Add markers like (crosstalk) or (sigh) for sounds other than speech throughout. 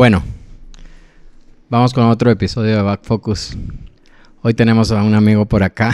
Bueno, vamos con otro episodio de Back Focus. Hoy tenemos a un amigo por acá.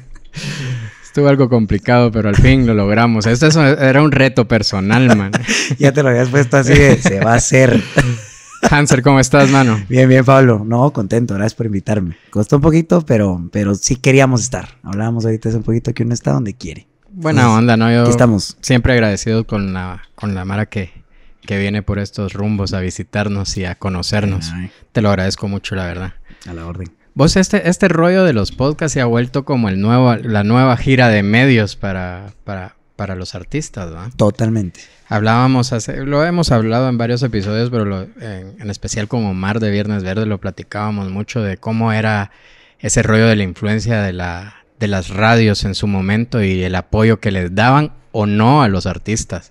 (laughs) Estuvo algo complicado, pero al fin lo logramos. Esto era un reto personal, man. (laughs) ya te lo habías puesto así se va a hacer. (laughs) Hanser, ¿cómo estás, mano? Bien, bien, Pablo. No, contento, gracias por invitarme. Costó un poquito, pero, pero sí queríamos estar. Hablábamos ahorita hace un poquito que uno está donde quiere. Buena onda, ¿no? estamos. Siempre agradecido con la, con la Mara que, que viene por estos rumbos a visitarnos y a conocernos. Te lo agradezco mucho, la verdad. A la orden. Vos, este, este rollo de los podcasts se ha vuelto como el nuevo, la nueva gira de medios para, para, los artistas, ¿no? Totalmente. Hablábamos, hace, lo hemos hablado en varios episodios, pero en, especial con Omar de Viernes Verde lo platicábamos mucho de cómo era ese rollo de la influencia de, la, de las radios en su momento y el apoyo que les daban o no a los artistas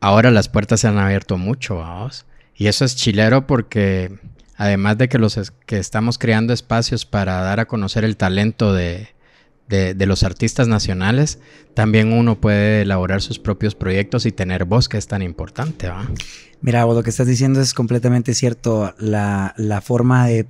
ahora las puertas se han abierto mucho, vamos. Y eso es chilero porque además de que, los que estamos creando espacios para dar a conocer el talento de, los artistas nacionales, también uno puede elaborar sus propios proyectos y tener voz, que es tan importante. Mira, lo que estás diciendo es completamente cierto. La, la forma de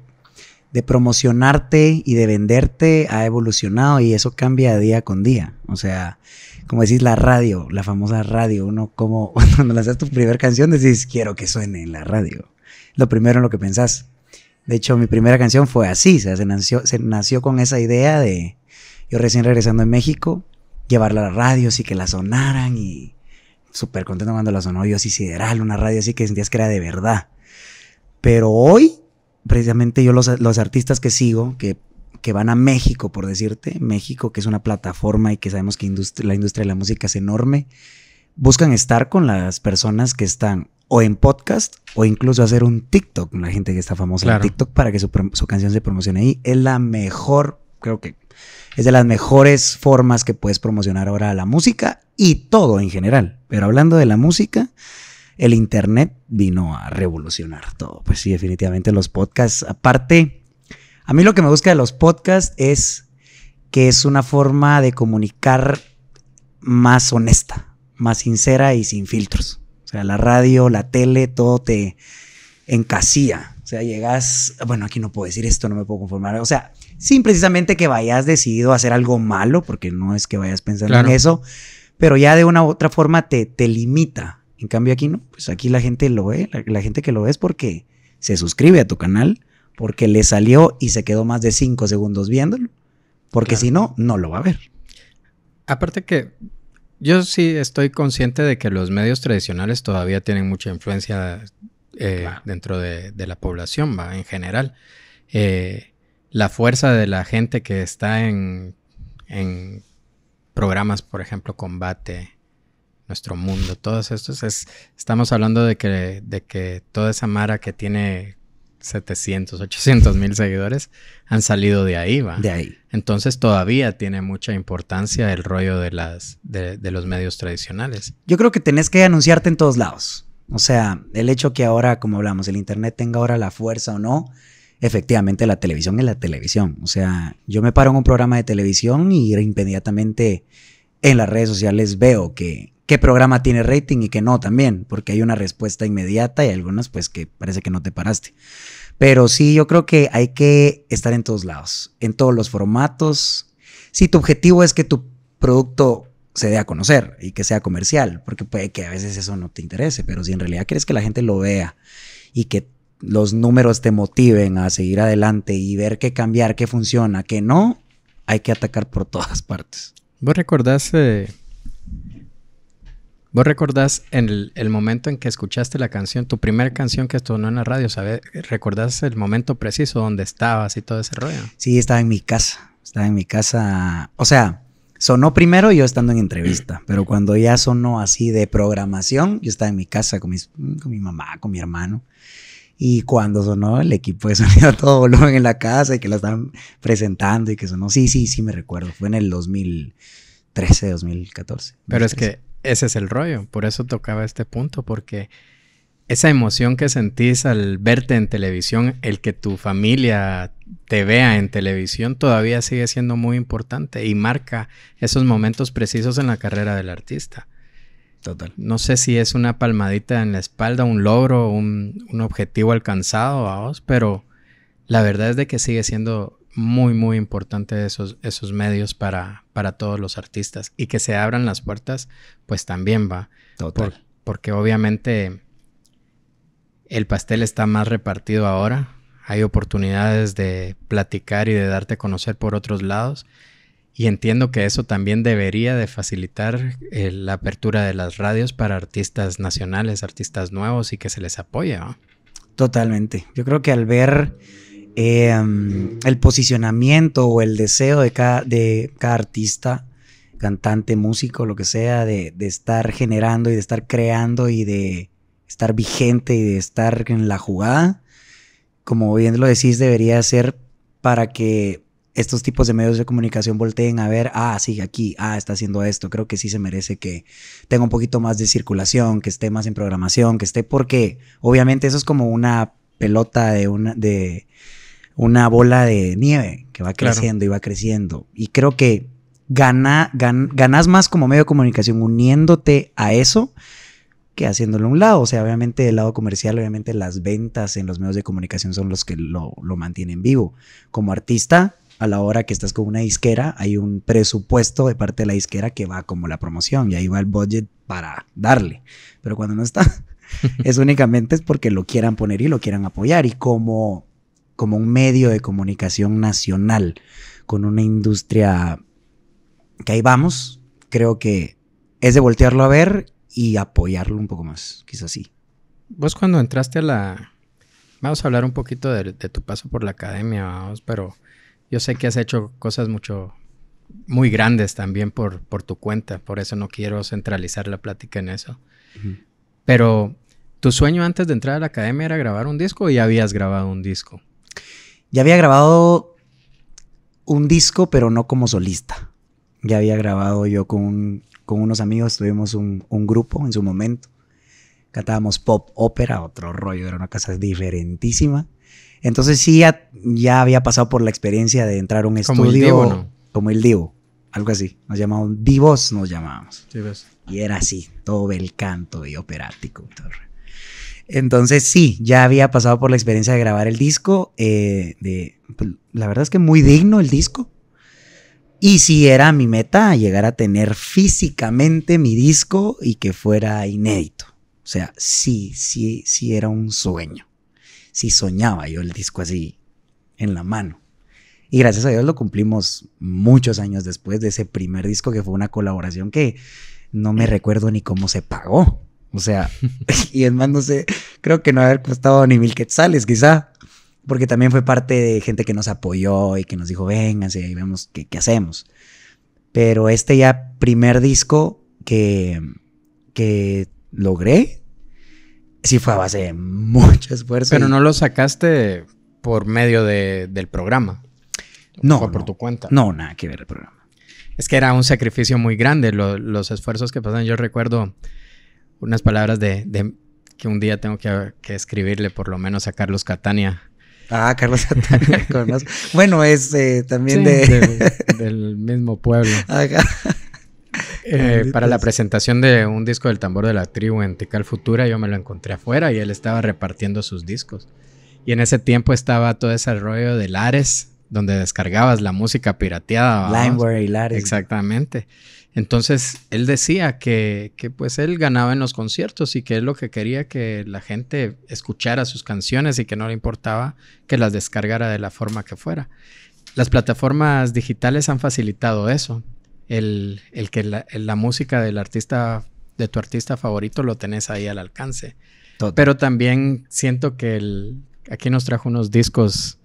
de promocionarte y de venderte ha evolucionado y eso cambia día con día. O sea, como decís la radio, la famosa radio, uno como (laughs) cuando lanzas tu primera canción decís quiero que suene en la radio. Lo primero en lo que pensás. De hecho, mi primera canción fue así, o sea, se nació, se nació con esa idea de yo recién regresando en México, llevarla a la radio y que la sonaran y súper contento cuando la sonó yo así sideral, una radio así que sentías que era de verdad. Pero hoy precisamente yo los, artistas que sigo, que, que, van a México, por decirte, México, que es una plataforma y que sabemos que la industria de la música es enorme, buscan estar con las personas que están o en podcast o incluso hacer un TikTok con la gente que está famosa en TikTok para que su, su canción se promocione ahí. Es la mejor, creo que es de las mejores formas que puedes promocionar ahora la música y todo en general. Pero hablando de la música, el Internet vino a revolucionar todo. Pues sí, definitivamente los podcasts, aparte, a mí lo que me gusta de los podcasts es que es una forma de comunicar más honesta, más sincera y sin filtros. O sea, la radio, la tele, todo te encasía. O sea, llegas, bueno, aquí no puedo decir esto, no me puedo conformar. O sea, sin precisamente que vayas decidido a hacer algo malo, porque no es que vayas pensando en eso, pero ya de una u otra forma te, te limita en cambio aquí no, pues aquí la gente lo ve, la, gente que lo ve es porque se suscribe a tu canal, porque le salió y se quedó más de cinco segundos viéndolo, porque si no, no lo va a ver. Aparte que yo sí estoy consciente de que los medios tradicionales todavía tienen mucha influencia eh, dentro de, la población, en general. Eh, la fuerza de la gente que está en programas, por ejemplo, combate, nuestro mundo, todos estos, es, estamos hablando de que, de que toda esa mara que tiene 700, 800 mil seguidores han salido de ahí, ¿va? De ahí. Entonces todavía tiene mucha importancia el rollo de, las, de, de los medios tradicionales. Yo creo que tenés que anunciarte en todos lados. O sea, el hecho que ahora, como hablamos, el Internet tenga ahora la fuerza o no, efectivamente la televisión es la televisión. O sea, yo me paro en un programa de televisión y inmediatamente en las redes sociales veo que, qué programa tiene rating y qué no también, porque hay una respuesta inmediata y algunas pues que parece que no te paraste. Pero sí, yo creo que hay que estar en todos lados, en todos los formatos. Si tu objetivo es que tu producto se dé a conocer y que sea comercial, porque puede que a veces eso no te interese, pero si en realidad quieres que la gente lo vea y que los números te motiven a seguir adelante y ver qué cambiar, qué funciona, qué no, hay que atacar por todas (laughs) partes. ¿Vos recordás eh, Vos recordás en el, momento en que escuchaste la canción, tu primera canción que sonó en la radio, ¿sabes? ¿Recordás el momento preciso donde estabas y todo ese rollo? Sí, estaba en mi casa. Estaba en mi casa. O sea, sonó primero yo estando en entrevista, (clears throat) pero cuando ya sonó así de programación, yo estaba en mi casa con, con mi mamá, con mi hermano. Y cuando sonó el equipo de sonido (laughs) todo volumen en la casa y que la estaban presentando y que sonó, sí, sí, sí me recuerdo, fue en el 2013, 2014. Pero es que ese es el rollo. Por eso tocaba este punto, porque esa emoción que sentís al verte en televisión, el que tu familia te vea en televisión, todavía sigue siendo muy importante y marca esos momentos precisos en la carrera del artista. Total. No sé si es una palmadita en la espalda, un logro, un, objetivo alcanzado, a vos, pero la verdad es de que sigue siendo muy, muy importante esos, esos medios para, para todos los artistas y que se abran las puertas, pues también va. Total. porque obviamente el pastel está más repartido ahora, hay oportunidades de platicar y de darte a conocer por otros lados. Y entiendo que eso también debería de facilitar eh, la apertura de las radios para artistas nacionales, artistas nuevos y que se les apoye. Totalmente. Yo creo que al ver Em, el posicionamiento o el deseo de cada, artista, cantante, músico, lo que sea, de, estar generando y de estar creando y de estar vigente y de estar en la jugada, como bien lo decís, debería ser para que estos tipos de medios de comunicación volteen a ver, ah, sigue aquí, ah, está haciendo esto, creo que sí se merece que tenga un poquito más de circulación, que esté más en programación, que esté porque obviamente eso es como una pelota de una de una bola de nieve que va creciendo y va creciendo. Y creo que ganas más como medio de comunicación uniéndote a eso que haciéndolo a un lado. O sea, obviamente del lado comercial, obviamente las ventas en los medios de comunicación son los que lo, mantienen vivo. Como artista, a la hora que estás con una disquera, hay un presupuesto de parte de la disquera que va como la promoción y ahí va el budget para darle. Pero cuando no está, (laughs) es únicamente es porque lo quieran poner y lo quieran apoyar. Y como como un medio de comunicación nacional, con una industria que ahí vamos, creo que es de voltearlo a ver y apoyarlo un poco más, quizás sí. Vos cuando entraste a la... Vamos a hablar un poquito de, tu paso por la academia, vamos, pero yo sé que has hecho cosas mucho, muy grandes también por, por tu cuenta, por eso no quiero centralizar la plática en eso. Pero, ¿tu sueño antes de entrar a la academia era grabar un disco y habías grabado un disco? Ya había grabado un disco, pero no como solista. Ya había grabado yo con, con unos amigos, tuvimos un, grupo en su momento. Cantábamos pop, ópera, otro rollo, era una casa diferentísima. Entonces sí, ya, había pasado por la experiencia de entrar a un estudio. Como el Divo, Como el Divo, algo así. Nos llamaban Divos, nos llamábamos. Y era así, todo el canto y operático. Todo. Entonces sí, ya había pasado por la experiencia de grabar el disco, eh, pues, la verdad es que muy digno el disco. Y si era mi meta llegar a tener físicamente mi disco y que fuera inédito. O sea, sí, sí, sí era un sueño. Sí soñaba yo el disco así en la mano. Y gracias a Dios lo cumplimos muchos años después de ese primer disco que fue una colaboración que no me recuerdo ni cómo se pagó. O sea, (laughs) y es más, no sé, creo que no haber costado ni mil quetzales, quizá, porque también fue parte de gente que nos apoyó y que nos dijo, vénganse y vemos qué, hacemos. Pero este ya primer disco que, que logré, sí fue a base de mucho esfuerzo. Pero no lo sacaste por medio del programa. No. Fue por tu cuenta. No, nada que ver el programa. Es que era un sacrificio muy grande, los esfuerzos que pasan. Yo recuerdo unas palabras de, que un día tengo que, escribirle por lo menos a Carlos Catania. Ah, Carlos Catania, Bueno, es eh, también de... (laughs) del mismo pueblo. Eh, para la presentación de un disco del tambor de la tribu en Tical Futura, yo me lo encontré afuera y él estaba repartiendo sus discos. Y en ese tiempo estaba todo ese rollo de Lares, donde descargabas la música pirateada. Limeware y Lares. Exactamente. Entonces, él decía que, pues él ganaba en los conciertos y que él lo que quería que la gente escuchara sus canciones y que no le importaba que las descargara de la forma que fuera. Las plataformas digitales han facilitado eso, el, que la, música del artista, de tu artista favorito lo tenés ahí al alcance. Pero también siento que aquí nos trajo unos discos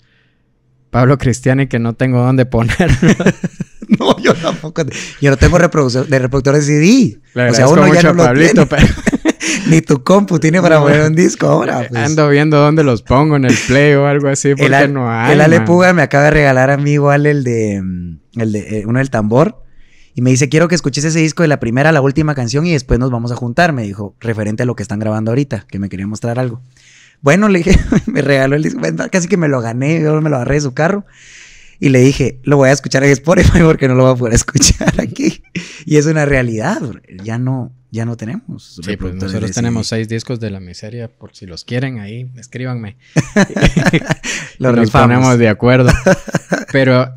Pablo Cristiani que no tengo dónde poner. (laughs) (laughs) No, yo tampoco. Yo no tengo reproductor de reproductor CD. O sea, uno ya no lo tiene. (laughs) Ni tu compu tiene para poner un disco ahora. Pues. Ando viendo dónde los pongo en el play o algo así, porque no hay. El Ale Puga me acaba de regalar a mí igual el de, mm, el de eh, uno del tambor. Y me dice, quiero que escuches ese disco de la primera a la última canción y después nos vamos a juntar. Me dijo, referente a lo que están grabando ahorita, que me quería mostrar algo. Bueno, le dije, (laughs) me regaló el disco, casi que me lo gané, yo me lo agarré de su carro. Y le dije, lo voy a escuchar en Spotify (laughs) porque no lo voy a poder escuchar aquí. (laughs) Y es una realidad, ya no, ya no tenemos. Sí, pues nosotros tenemos seis discos de la miseria, por si los quieren ahí, escríbanme. (laughs) los nos ponemos de acuerdo. Pero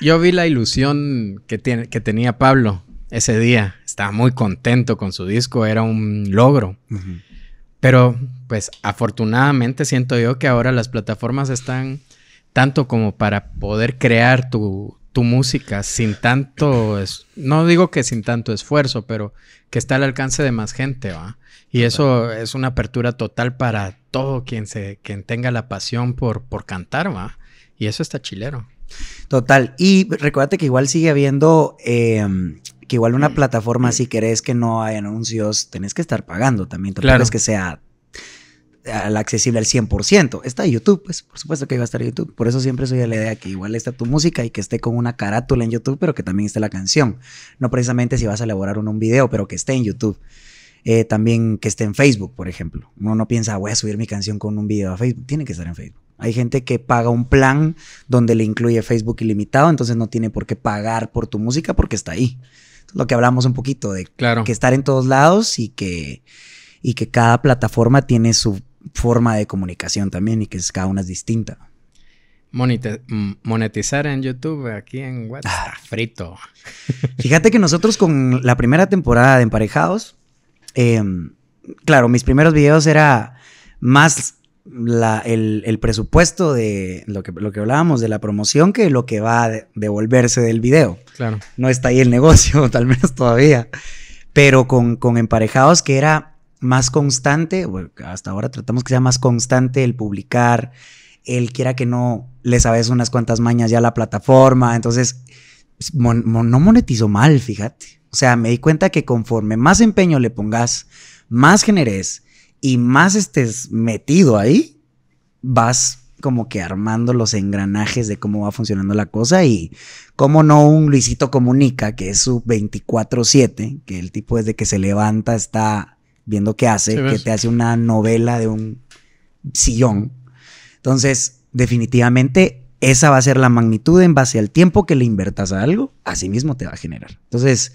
yo vi la ilusión que, que tenía Pablo ese día. Estaba muy contento con su disco, era un logro. Pero pues afortunadamente siento yo que ahora las plataformas están tanto como para poder crear tu, tu música sin tanto, es, no digo que sin tanto esfuerzo, pero que está al alcance de más gente, ¿va? Y eso es una apertura total para todo quien, se, quien tenga la pasión por, por cantar, ¿va? Y eso está chilero. Total. Y recuérdate que igual sigue habiendo, em, que igual una plataforma, si querés que no hay anuncios, tenés que estar pagando también. Total. claro. que sea al accesible al 100%. Está YouTube, pues por supuesto que iba a estar en YouTube. Por eso siempre soy de la idea que igual está tu música y que esté con una carátula en YouTube, pero que también esté la canción. No precisamente si vas a elaborar un, un video, pero que esté en YouTube. Eh, también que esté en Facebook, por ejemplo. Uno no piensa, ah, voy a subir mi canción con un video a Facebook. Tiene que estar en Facebook. Hay gente que paga un plan donde le incluye Facebook ilimitado, entonces no tiene por qué pagar por tu música porque está ahí. lo que hablamos un poquito de que estar en todos lados y que, y que cada plataforma tiene su forma de comunicación también y que es, cada una es distinta. monetizar en YouTube aquí en WhatsApp. Ah. frito. (laughs) Fíjate que nosotros con la primera temporada de Emparejados, em, claro, mis primeros videos era más el, presupuesto de lo que, lo que hablábamos de la promoción que lo que va a devolverse del video. Claro. No está ahí el (laughs) negocio, tal vez todavía. Pero con Emparejados que era más constante, hasta ahora tratamos que sea más constante el publicar, el quiera que no le sabes unas cuantas mañas ya a la plataforma, entonces pues, no monetizo mal, fíjate. O sea, me di cuenta que conforme más empeño le pongas, más generes y más estés metido ahí, vas como que armando los engranajes de cómo va funcionando la cosa y cómo no un Luisito Comunica, que es su 24/7, que el tipo desde que se levanta está viendo qué hace, que te hace una novela de un sillón. Entonces, definitivamente, esa va a ser la magnitud en base al tiempo que le invertas a algo, así mismo te va a generar. Entonces,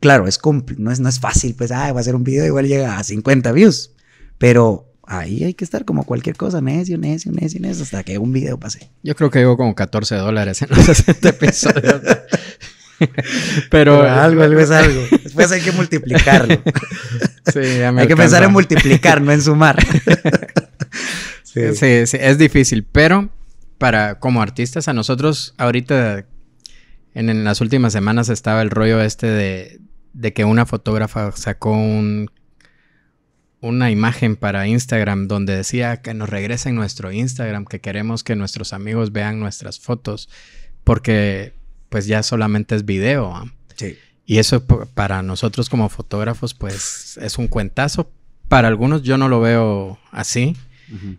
claro, es no, es, no es fácil, pues, ah, va a hacer un video, igual llega a 50 views, pero ahí hay que estar como cualquier cosa, necio, necio, necio, necio, hasta que un video pase. Yo creo que llevo como 14 dólares en los 60 episodios. (laughs) pero, pero, algo, algo es algo. ...pues hay que multiplicarlo. (laughs) Sí, hay que pensar en multiplicar, no en sumar. (laughs) Sí. sí, es difícil, pero para como artistas, a nosotros ahorita en, las últimas semanas estaba el rollo este de, que una fotógrafa sacó un una imagen para Instagram donde decía que nos regresen nuestro Instagram, que queremos que nuestros amigos vean nuestras fotos, porque pues ya solamente es video. ¿ah? Sí. Y eso para nosotros como fotógrafos, pues es un cuentazo. Para algunos yo no lo veo así.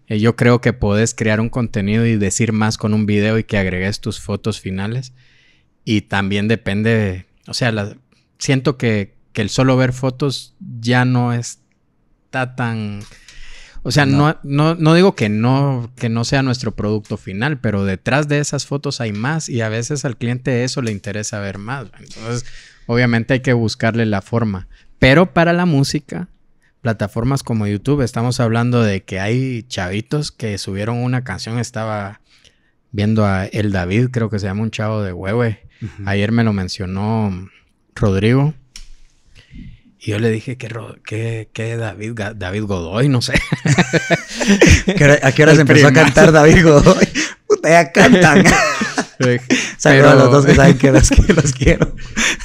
Eh, yo creo que podés crear un contenido y decir más con un video y que agregues tus fotos finales. Y también depende, o sea, siento que, que el solo ver fotos ya no está tan o sea, no. No, digo que no, que no sea nuestro producto final, pero detrás de esas fotos hay más y a veces al cliente eso le interesa ver más. Entonces, obviamente hay que buscarle la forma. Pero para la música, plataformas como YouTube, estamos hablando de que hay chavitos que subieron una canción, estaba viendo a El David, creo que se llama un chavo de hueve. Ayer me lo mencionó Rodrigo y yo le dije que, que, que David, David Godoy, no sé. (laughs) ¿A qué hora se empezó a cantar David Godoy? Ustedes (laughs) cantan. (laughs) Saludos a los dos que saben que los, quiero.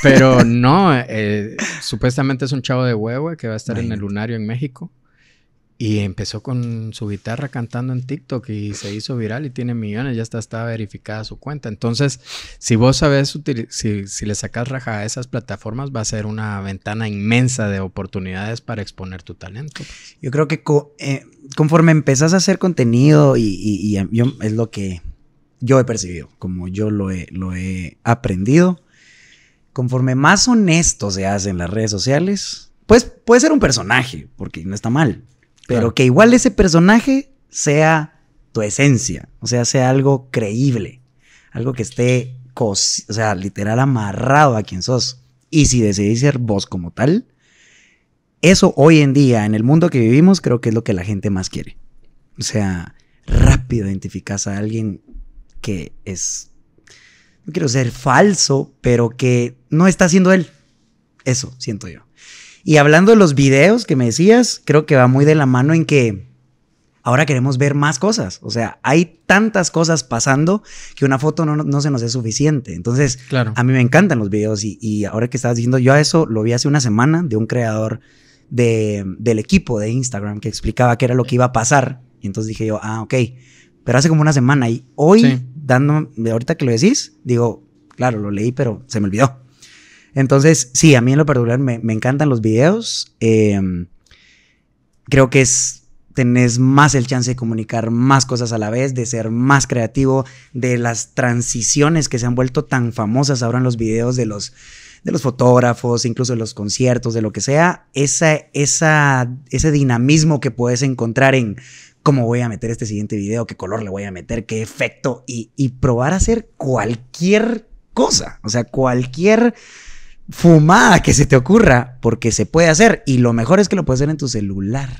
Pero no, eh, supuestamente es un chavo de huevo que va a estar en el lunario en México. Y empezó con su guitarra cantando en TikTok y se hizo viral y tiene millones, ya está, está verificada su cuenta. Entonces, si vos sabes, si, si le sacas raja a esas plataformas, va a ser una ventana inmensa de oportunidades para exponer tu talento. Yo creo que eh, conforme empezás a hacer contenido y, es lo que yo he percibido, como yo lo he, lo he aprendido, conforme más honesto se hace en las redes sociales, pues puede ser un personaje, porque no está mal pero que igual ese personaje sea tu esencia, o sea, sea algo creíble, algo que esté, o sea, literal amarrado a quien sos. Y si decidís ser vos como tal, eso hoy en día, en el mundo que vivimos, creo que es lo que la gente más quiere. O sea, rápido identificas a alguien que es, no quiero ser falso, pero que no está siendo él. Eso siento yo. Y hablando de los videos que me decías, creo que va muy de la mano en que ahora queremos ver más cosas. O sea, hay tantas cosas pasando que una foto no, se nos es suficiente. Entonces, a mí me encantan los videos y, ahora que estás diciendo, yo a eso lo vi hace una semana de un creador del equipo de Instagram que explicaba qué era lo que iba a pasar. Y entonces dije yo, ah, ok, pero hace como una semana y hoy, dando, ahorita que lo decís, digo, claro, lo leí, pero se me olvidó. Entonces, sí, a mí en lo particular me, encantan los videos. Em, creo que es tenés más el chance de comunicar más cosas a la vez, de ser más creativo, de las transiciones que se han vuelto tan famosas ahora en los videos de los, de los fotógrafos, incluso de los conciertos, de lo que sea, esa, esa, ese dinamismo que puedes encontrar en cómo voy a meter este siguiente video, qué color le voy a meter, qué efecto, y, y probar a hacer cualquier cosa, o sea, cualquier fumada que se te ocurra, porque se puede hacer. Y lo mejor es que lo puedes hacer en tu celular.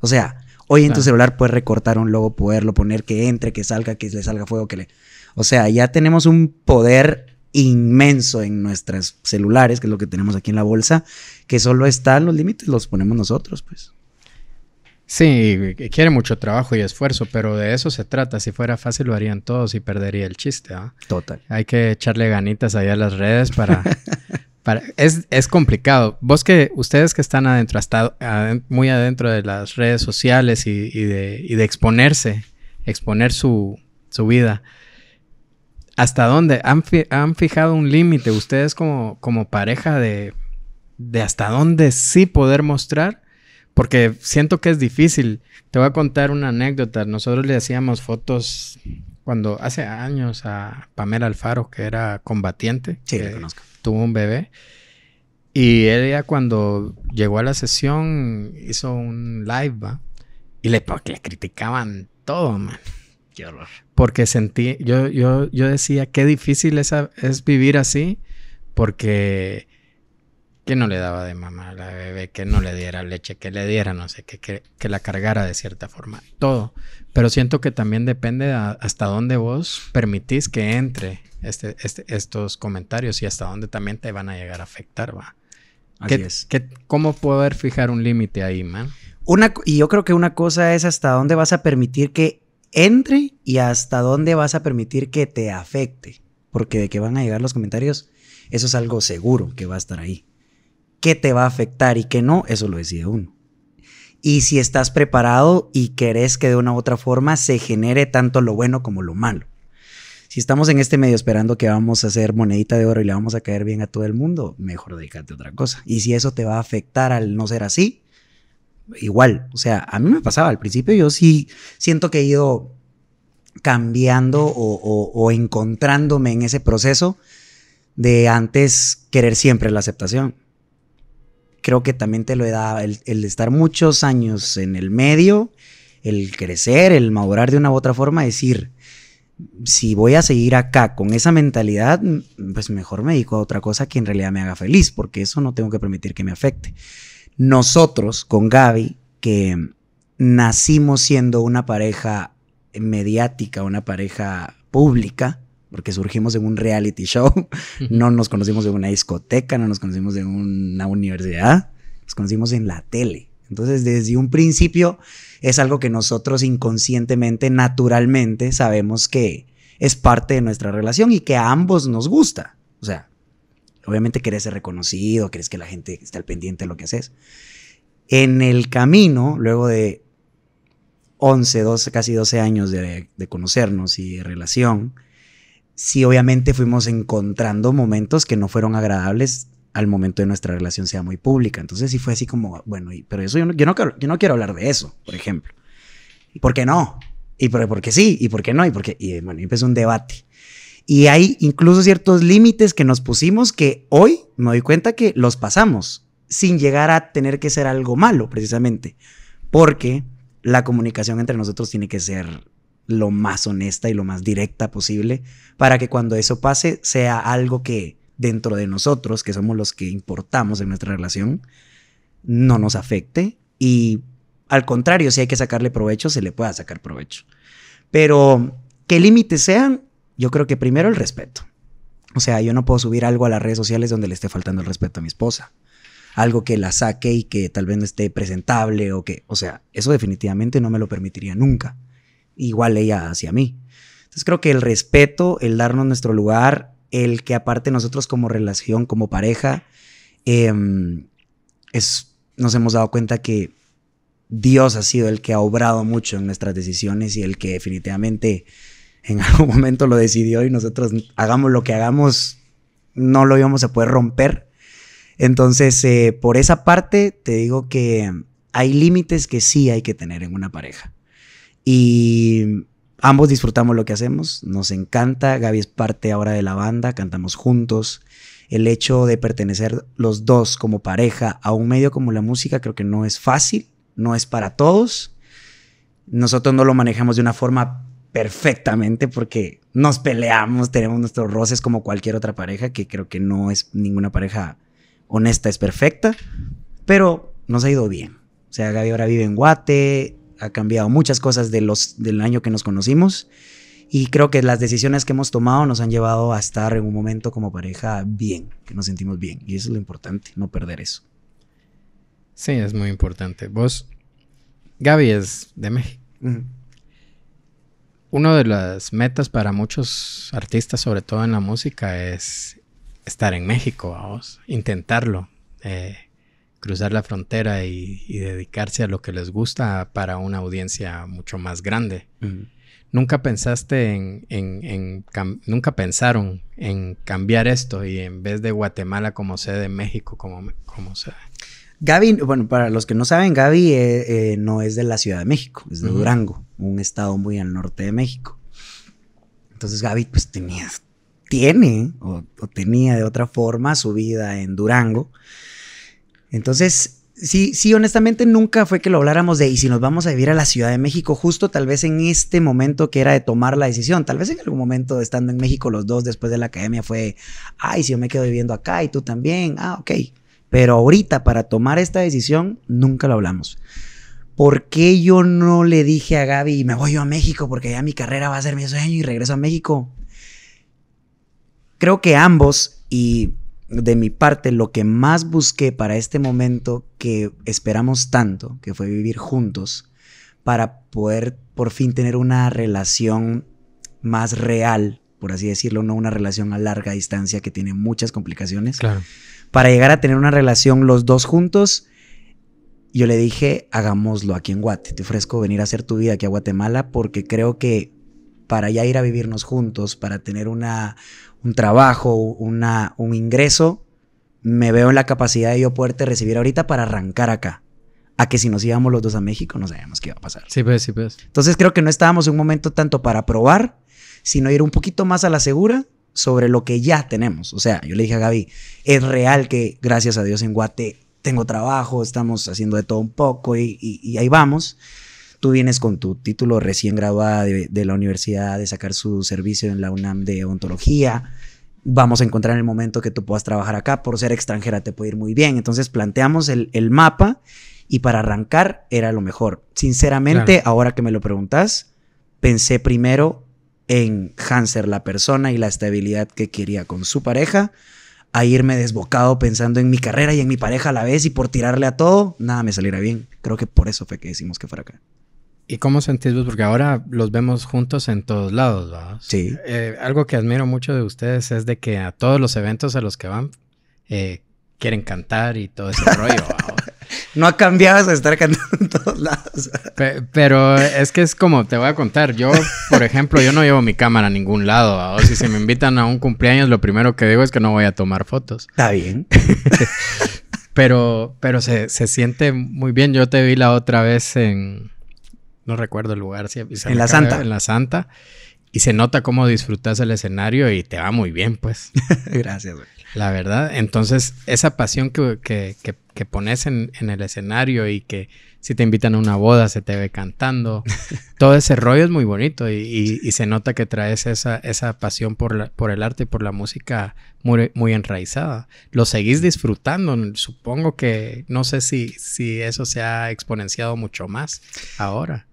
O sea, hoy en tu celular puedes recortar un logo, poderlo poner que entre, que salga, que le salga fuego, que le. O sea, ya tenemos un poder inmenso en nuestros celulares, que es lo que tenemos aquí en la bolsa, que solo están los límites, los ponemos nosotros, pues. Sí, quiere mucho trabajo y esfuerzo, pero de eso se trata. Si fuera fácil lo harían todos y perdería el chiste. ¿ah? Total. Hay que echarle ganitas allá a las redes para, (laughs) es, complicado. Vos que, ustedes que están adentro, muy adentro de las redes sociales y, de, exponerse, exponer su, vida, ¿hasta dónde? ¿Han, fijado un límite ustedes como, como pareja de, de hasta dónde sí poder mostrar? Porque siento que es difícil. Te voy a contar una anécdota. Nosotros le hacíamos fotos cuando hace años a Pamela Alfaro, que era combatiente, sí, conozco. tuvo un bebé. Y ella cuando llegó a la sesión hizo un live, ¿va? Y le, porque le criticaban todo, man. Qué horror. Porque sentí, yo, yo, yo decía, qué difícil es, es vivir así, porque que no le daba de mamá a la bebé, que no le diera leche, que le diera no sé, que, que, la cargara de cierta forma, todo. Pero siento que también depende hasta dónde vos permitís que entre este, este, estos comentarios y hasta dónde también te van a llegar a afectar, va. Así es. ¿Cómo poder fijar un límite ahí, man? Una, y yo creo que una cosa es hasta dónde vas a permitir que entre y hasta dónde vas a permitir que te afecte. Porque de que van a llegar los comentarios, eso es algo seguro que va a estar ahí qué te va a afectar y qué no, eso lo decide uno. Y si estás preparado y querés que de una u otra forma se genere tanto lo bueno como lo malo. Si estamos en este medio esperando que vamos a hacer monedita de oro y le vamos a caer bien a todo el mundo, mejor dedícate a otra cosa. Y si eso te va a afectar al no ser así, igual. O sea, a mí me pasaba al principio, yo sí siento que he ido cambiando o, o encontrándome en ese proceso de antes querer siempre la aceptación creo que también te lo he dado, el, estar muchos años en el medio, el crecer, el madurar de una u otra forma, decir, si voy a seguir acá con esa mentalidad, mm, pues mejor me dedico a otra cosa que en realidad me haga feliz, porque eso no tengo que permitir que me afecte. Nosotros, con Gaby, que nacimos siendo una pareja mediática, una pareja pública, porque surgimos en un reality show, no nos conocimos en una discoteca, no nos conocimos en una universidad, nos conocimos en la tele. Entonces, desde un principio es algo que nosotros inconscientemente, naturalmente, sabemos que es parte de nuestra relación y que a ambos nos gusta. O sea, obviamente querés ser reconocido, querés que la gente esté al pendiente de lo que haces. En el camino, luego de 11, 12, casi 12 años de, de conocernos y de relación, sí obviamente fuimos encontrando momentos que no fueron agradables al momento de nuestra relación sea muy pública. Entonces sí fue así como, bueno, y, pero eso yo no, yo yo, no, quiero hablar de eso, por ejemplo. ¿Y por qué no? ¿Y por, qué sí? ¿Y por qué no? Y, por y eh, bueno, empezó un debate. Y hay incluso ciertos límites que nos pusimos que hoy me doy cuenta que los pasamos sin llegar a tener que ser algo malo, precisamente, porque la comunicación entre nosotros tiene que ser lo más honesta y lo más directa posible para que cuando eso pase sea algo que dentro de nosotros, que somos los que importamos en nuestra relación, no nos afecte y al contrario, si hay que sacarle provecho, se le pueda sacar provecho. Pero que límites sean, yo creo que primero el respeto. O sea, yo no puedo subir algo a las redes sociales donde le esté faltando el respeto a mi esposa. Algo que la saque y que tal vez no esté presentable o que, o sea, eso definitivamente no me lo permitiría nunca igual ella hacia mí. Entonces creo que el respeto, el darnos nuestro lugar, el que aparte nosotros como relación, como pareja, em, es, nos hemos dado cuenta que Dios ha sido el que ha obrado mucho en nuestras decisiones y el que definitivamente en (laughs) algún momento lo decidió y nosotros hagamos lo que hagamos, no lo íbamos a poder romper. Entonces, eh, por esa parte, te digo que hay límites que sí hay que tener en una pareja. Y ambos disfrutamos lo que hacemos, nos encanta, Gaby es parte ahora de la banda, cantamos juntos. El hecho de pertenecer los dos como pareja a un medio como la música creo que no es fácil, no es para todos. Nosotros no lo manejamos de una forma perfectamente porque nos peleamos, tenemos nuestros roces como cualquier otra pareja, que creo que no es ninguna pareja honesta, es perfecta, pero nos ha ido bien. O sea, Gaby ahora vive en Guate, ha cambiado muchas cosas de los, del año que nos conocimos y creo que las decisiones que hemos tomado nos han llevado a estar en un momento como pareja bien, que nos sentimos bien y eso es lo importante, no perder eso. Sí, es muy importante. Vos, Gaby es de México. Una de las metas para muchos artistas, sobre todo en la música, es estar en México, vos, intentarlo. Eh, cruzar la frontera y, dedicarse a lo que les gusta para una audiencia mucho más grande. Nunca pensaste en, nunca pensaron en cambiar esto y en vez de Guatemala como sede, México como, como Gaby, bueno, para los que no saben, Gaby eh, eh, no es de la Ciudad de México, es de Durango, un estado muy al norte de México. Entonces Gaby pues tenía, tiene o tenía de otra forma su vida en Durango entonces, sí, sí, honestamente nunca fue que lo habláramos de, y si nos vamos a vivir a la Ciudad de México, justo tal vez en este momento que era de tomar la decisión, tal vez en algún momento estando en México los dos después de la academia fue, ay, si yo me quedo viviendo acá y tú también, ah, ok. Pero ahorita para tomar esta decisión nunca lo hablamos. ¿Por qué yo no le dije a Gaby, me voy yo a México porque ya mi carrera va a ser mi sueño y regreso a México? Creo que ambos, y de mi parte, lo que más busqué para este momento que esperamos tanto, que fue vivir juntos, para poder por fin tener una relación más real, por así decirlo, no una relación a larga distancia que tiene muchas complicaciones. Claro. Para llegar a tener una relación los dos juntos, yo le dije, hagámoslo aquí en Guate. Te ofrezco venir a hacer tu vida aquí a Guatemala porque creo que para ya ir a vivirnos juntos, para tener una, un trabajo, una, un ingreso, me veo en la capacidad de yo poderte recibir ahorita para arrancar acá. A que si nos íbamos los dos a México no sabíamos qué iba a pasar. Sí, pues, sí, pues. Entonces creo que no estábamos en un momento tanto para probar, sino ir un poquito más a la segura sobre lo que ya tenemos. O sea, yo le dije a Gaby, es real que gracias a Dios en Guate tengo trabajo, estamos haciendo de todo un poco y, y ahí vamos. Tú vienes con tu título recién graduada de, la universidad, de sacar su servicio en la UNAM de ontología vamos a encontrar el momento que tú puedas trabajar acá. Por ser extranjera te puede ir muy bien. Entonces planteamos el, mapa y para arrancar era lo mejor. Sinceramente, ahora que me lo preguntas, pensé primero en Hanser, la persona y la estabilidad que quería con su pareja, a irme desbocado pensando en mi carrera y en mi pareja a la vez y por tirarle a todo, nada me saliera bien. Creo que por eso fue que decimos que fuera acá. ¿Y cómo sentís vos? Porque ahora los vemos juntos en todos lados, ¿verdad? Sí. Eh, algo que admiro mucho de ustedes es de que a todos los eventos a los que van eh, quieren cantar y todo ese (laughs) rollo, no ha cambiado de estar cantando en todos lados. pero es que es como, te voy a contar, yo, por ejemplo, yo no llevo mi cámara a ningún lado. O si se me invitan a un cumpleaños, lo primero que digo es que no voy a tomar fotos. Está bien. (laughs) pero pero se siente muy bien. Yo te vi la otra vez en, no recuerdo el lugar. Si, en la Santa. en la Santa. Y se nota cómo disfrutas el escenario y te va muy bien, pues. (laughs) Gracias, güey. La verdad. Entonces, esa pasión que, pones en, el escenario y que si te invitan a una boda se te ve cantando, (laughs) todo ese rollo es muy bonito y, y, se nota que traes esa, esa pasión por, la, por el arte y por la música muy, enraizada. Lo seguís disfrutando, supongo que no sé si, si eso se ha exponenciado mucho más ahora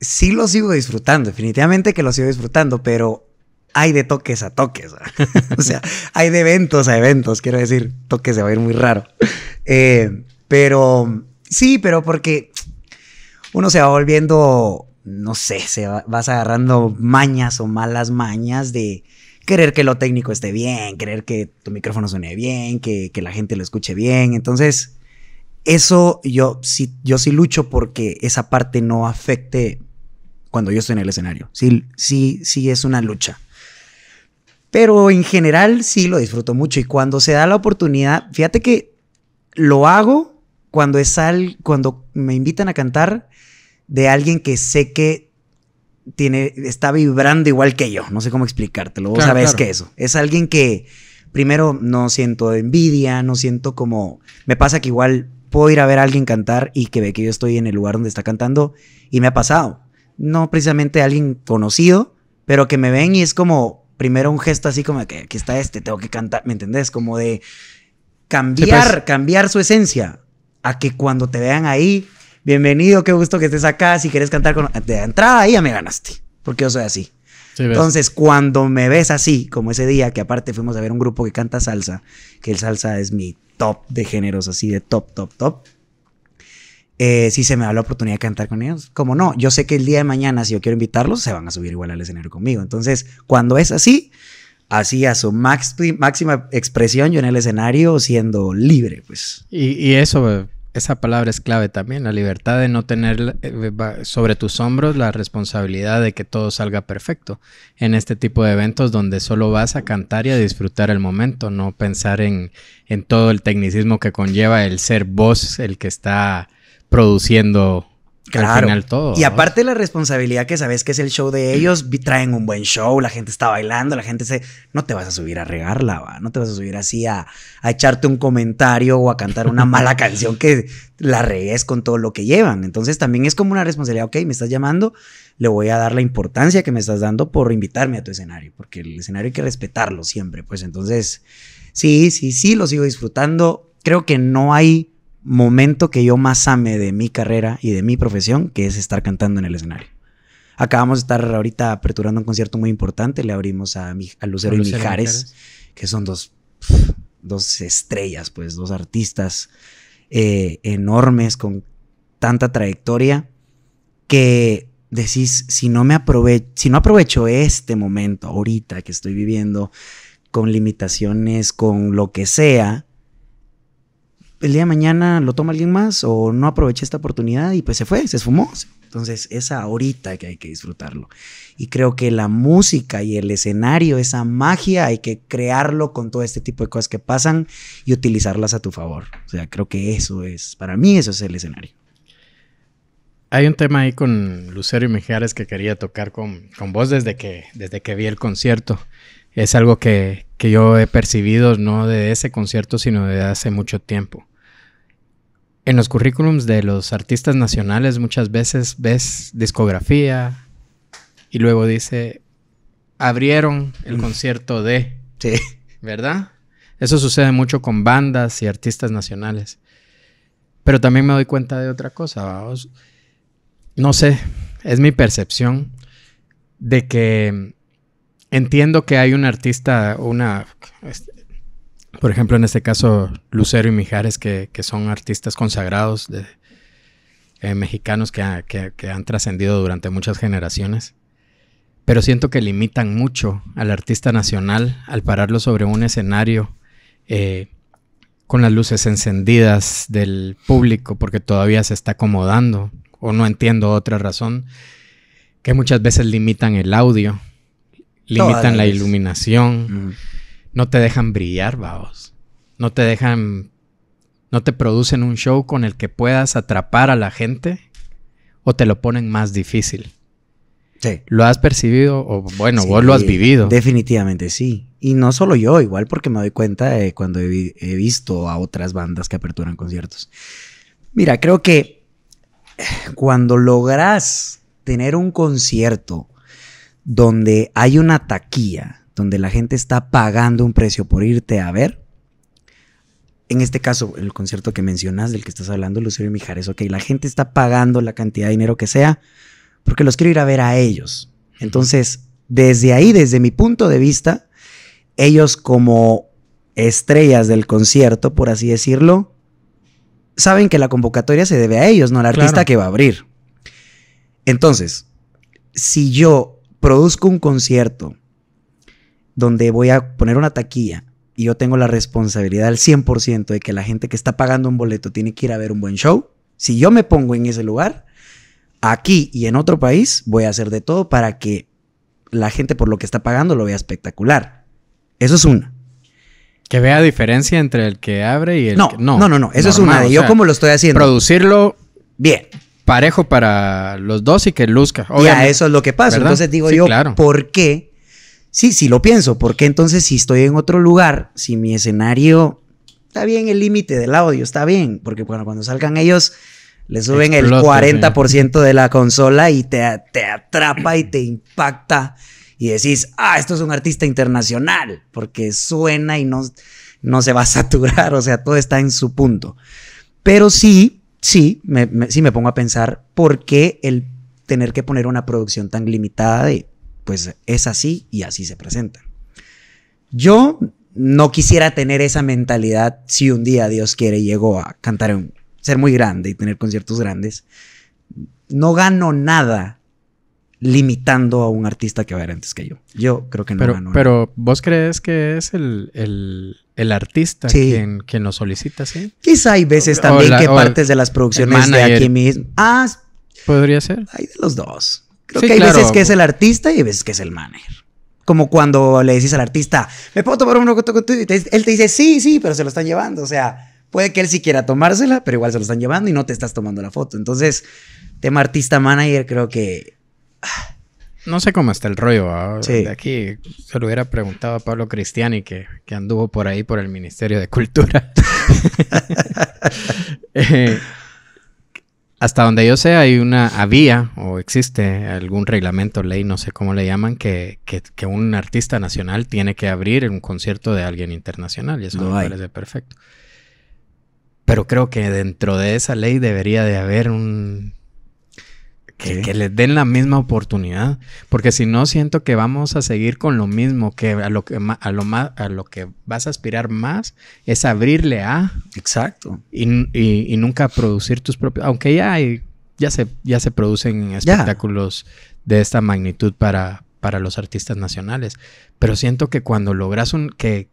sí lo sigo disfrutando, definitivamente que lo sigo disfrutando, pero hay de toques a toques. (laughs) o sea, hay de eventos a eventos, quiero decir, toques se va a ir muy raro. Eh, pero sí, pero porque uno se va volviendo, no sé, se vas agarrando mañas o malas mañas de querer que lo técnico esté bien, querer que tu micrófono suene bien, que, la gente lo escuche bien. Entonces, eso yo sí, yo sí lucho porque esa parte no afecte cuando yo estoy en el escenario. Sí, sí, sí es una lucha. Pero en general sí lo disfruto mucho y cuando se da la oportunidad, fíjate que lo hago cuando es al, cuando me invitan a cantar de alguien que sé que tiene, está vibrando igual que yo. No sé cómo explicártelo. sabes que eso. Es alguien que primero no siento envidia, no siento como. Me pasa que igual puedo ir a ver a alguien cantar y que ve que yo estoy en el lugar donde está cantando y me ha pasado no precisamente alguien conocido, pero que me ven y es como primero un gesto así como que aquí está este, tengo que cantar, ¿me entendés? Como de cambiar, pues. cambiar su esencia a que cuando te vean ahí, bienvenido, qué gusto que estés acá, si quieres cantar con de entrada ahí ya me ganaste, porque yo soy así. Entonces, cuando me ves así, como ese día que aparte fuimos a ver un grupo que canta salsa, que el salsa es mi top de géneros, así de top, top, top eh, si se me da la oportunidad de cantar con ellos. Como no, yo sé que el día de mañana, si yo quiero invitarlos, se van a subir igual al escenario conmigo. Entonces, cuando es así, así a su máxima expresión, yo en el escenario siendo libre, pues. Y, y eso, esa palabra es clave también, la libertad de no tener eh, sobre tus hombros la responsabilidad de que todo salga perfecto en este tipo de eventos donde solo vas a cantar y a disfrutar el momento, no pensar en, en todo el tecnicismo que conlleva el ser vos el que está produciendo claro. al final todo. Y aparte la responsabilidad que sabes que es el show de ellos, traen un buen show, la gente está bailando, la gente se... No te vas a subir a regarla, ¿va? no te vas a subir así a, a echarte un comentario o a cantar una (laughs) mala canción que la regues con todo lo que llevan. Entonces también es como una responsabilidad, ok, me estás llamando, le voy a dar la importancia que me estás dando por invitarme a tu escenario, porque el escenario hay que respetarlo siempre, pues entonces... Sí, sí, sí, lo sigo disfrutando. Creo que no hay momento que yo más ame de mi carrera y de mi profesión, que es estar cantando en el escenario. Acabamos de estar ahorita aperturando un concierto muy importante, le abrimos a, Lucero, y Mijares, que son dos, dos estrellas, pues dos artistas eh, enormes con tanta trayectoria que decís, si no me aprovecho, si no aprovecho este momento ahorita que estoy viviendo con limitaciones, con lo que sea, el día de mañana lo toma alguien más o no aproveché esta oportunidad y pues se fue, se esfumó. Entonces es ahorita que hay que disfrutarlo. Y creo que la música y el escenario, esa magia, hay que crearlo con todo este tipo de cosas que pasan y utilizarlas a tu favor. O sea, creo que eso es, para mí eso es el escenario. Hay un tema ahí con Lucero y Mejares que quería tocar con, con vos desde que, desde que vi el concierto es algo que, que, yo he percibido no de ese concierto, sino de hace mucho tiempo en los currículums de los artistas nacionales muchas veces ves discografía y luego dice, abrieron el mm. concierto de... Sí. ¿Verdad? Eso sucede mucho con bandas y artistas nacionales. Pero también me doy cuenta de otra cosa, vamos. No sé, es mi percepción de que entiendo que hay un artista, una por ejemplo, en este caso, Lucero y Mijares, que, son artistas consagrados eh, mexicanos que, han trascendido durante muchas generaciones, pero siento que limitan mucho al artista nacional al pararlo sobre un escenario eh, con las luces encendidas del público, porque todavía se está acomodando, o no entiendo otra razón, que muchas veces limitan el audio, limitan la iluminación no te dejan brillar, vaos. No te dejan, no te producen un show con el que puedas atrapar a la gente o te lo ponen más difícil. Sí. ¿Lo has percibido o bueno, vos lo has vivido? Definitivamente sí. Y no solo yo, igual porque me doy cuenta de cuando he visto a otras bandas que aperturan conciertos. Mira, creo que eh, cuando logras tener un concierto donde hay una taquilla, donde la gente está pagando un precio por irte a ver. En este caso, el concierto que mencionas, del que estás hablando, Lucero Mijares, ok, la gente está pagando la cantidad de dinero que sea porque los quiero ir a ver a ellos. Entonces, desde ahí, desde mi punto de vista, ellos como estrellas del concierto, por así decirlo, saben que la convocatoria se debe a ellos, no al artista que va a abrir. Entonces, si yo produzco un concierto donde voy a poner una taquilla y yo tengo la responsabilidad al 100% de que la gente que está pagando un boleto tiene que ir a ver un buen show, si yo me pongo en ese lugar, aquí y en otro país, voy a hacer de todo para que la gente por lo que está pagando lo vea espectacular. Eso es una. Que vea diferencia entre el que abre y el no, que no. No, no, no. Eso es una. De yo como lo estoy haciendo. Producirlo bien. Parejo para los dos y que luzca. oiga Ya, eso es lo que pasa. Entonces digo yo, ¿por qué Sí, sí lo pienso, porque entonces si estoy en otro lugar, si mi escenario está bien, el límite del audio está bien, porque cuando salgan ellos le suben el 40% eh. de la consola y te, te atrapa y te impacta y decís, ah, esto es un artista internacional, porque suena y no, no se va a (laughs) saturar, o sea, todo está en su punto. Pero sí, sí, sí me pongo a pensar por qué el tener que poner una producción tan limitada de pues es así y así se presenta. Yo no quisiera tener esa mentalidad si un día Dios quiere llego a cantar, un, ser muy grande y tener conciertos grandes. No gano nada limitando a un artista que va a ir antes que yo. Yo creo que no pero, Pero vos crees que es el, el, el artista quien, nos lo solicita, ¿sí? Quizá hay veces también que partes de las producciones de aquí mismo. Ah, podría ser. Hay de los dos. Creo que hay veces que es el artista y hay veces que es el manager. Como cuando le decís al artista, me puedo tomar foto con tú, y él te dice, sí, sí, pero se lo están llevando. O sea, puede que él sí quiera tomársela, pero igual se lo están llevando y no te estás tomando la foto. Entonces, tema artista-manager, creo que. Ah. No sé cómo está el rollo. De aquí se lo hubiera preguntado a Pablo Cristiani, que, anduvo por ahí por el Ministerio de Cultura. (laughs) (laughs) Eh, hasta donde yo sé, hay una, había o existe algún reglamento, ley, no sé cómo le llaman, que, un artista nacional tiene que abrir un concierto de alguien internacional, y eso no me parece perfecto. Pero creo que dentro de esa ley debería de haber un que, les den la misma oportunidad, porque si no siento que vamos a seguir con lo mismo, que a lo que a lo más a lo que vas a aspirar más es abrirle a Exacto. Y, nunca producir tus propios, aunque ya ya se ya se producen espectáculos de esta magnitud para para los artistas nacionales, pero siento que cuando logras un que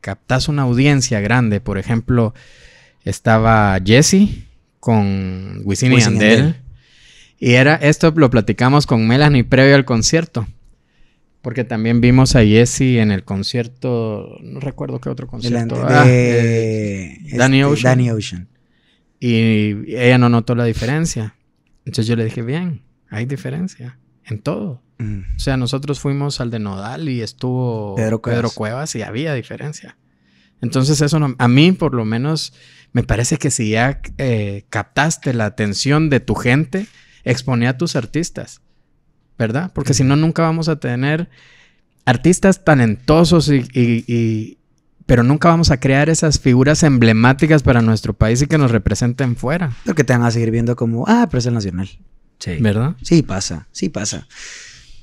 captas una audiencia grande, por ejemplo, estaba Jesse con Wisin y Andel. Y era, esto lo platicamos con Melanie previo al concierto. Porque también vimos a Jesse en el concierto, no recuerdo qué otro concierto. De, este, eh, este, Danny, Ocean. Y ella no notó la diferencia. Entonces yo le dije, bien, hay diferencia en todo. Mm. O sea, nosotros fuimos al de Nodal y estuvo Pedro Cuevas, y había diferencia. Entonces eso a mí por lo menos me parece que si ya eh, captaste la atención de tu gente, expone a tus artistas, ¿verdad? Porque si no, nunca vamos a tener artistas talentosos y, y, pero nunca vamos a crear esas figuras emblemáticas para nuestro país y que nos representen fuera. que te van a seguir viendo como, ah, pero nacional. Sí. ¿Verdad? Sí pasa, sí pasa.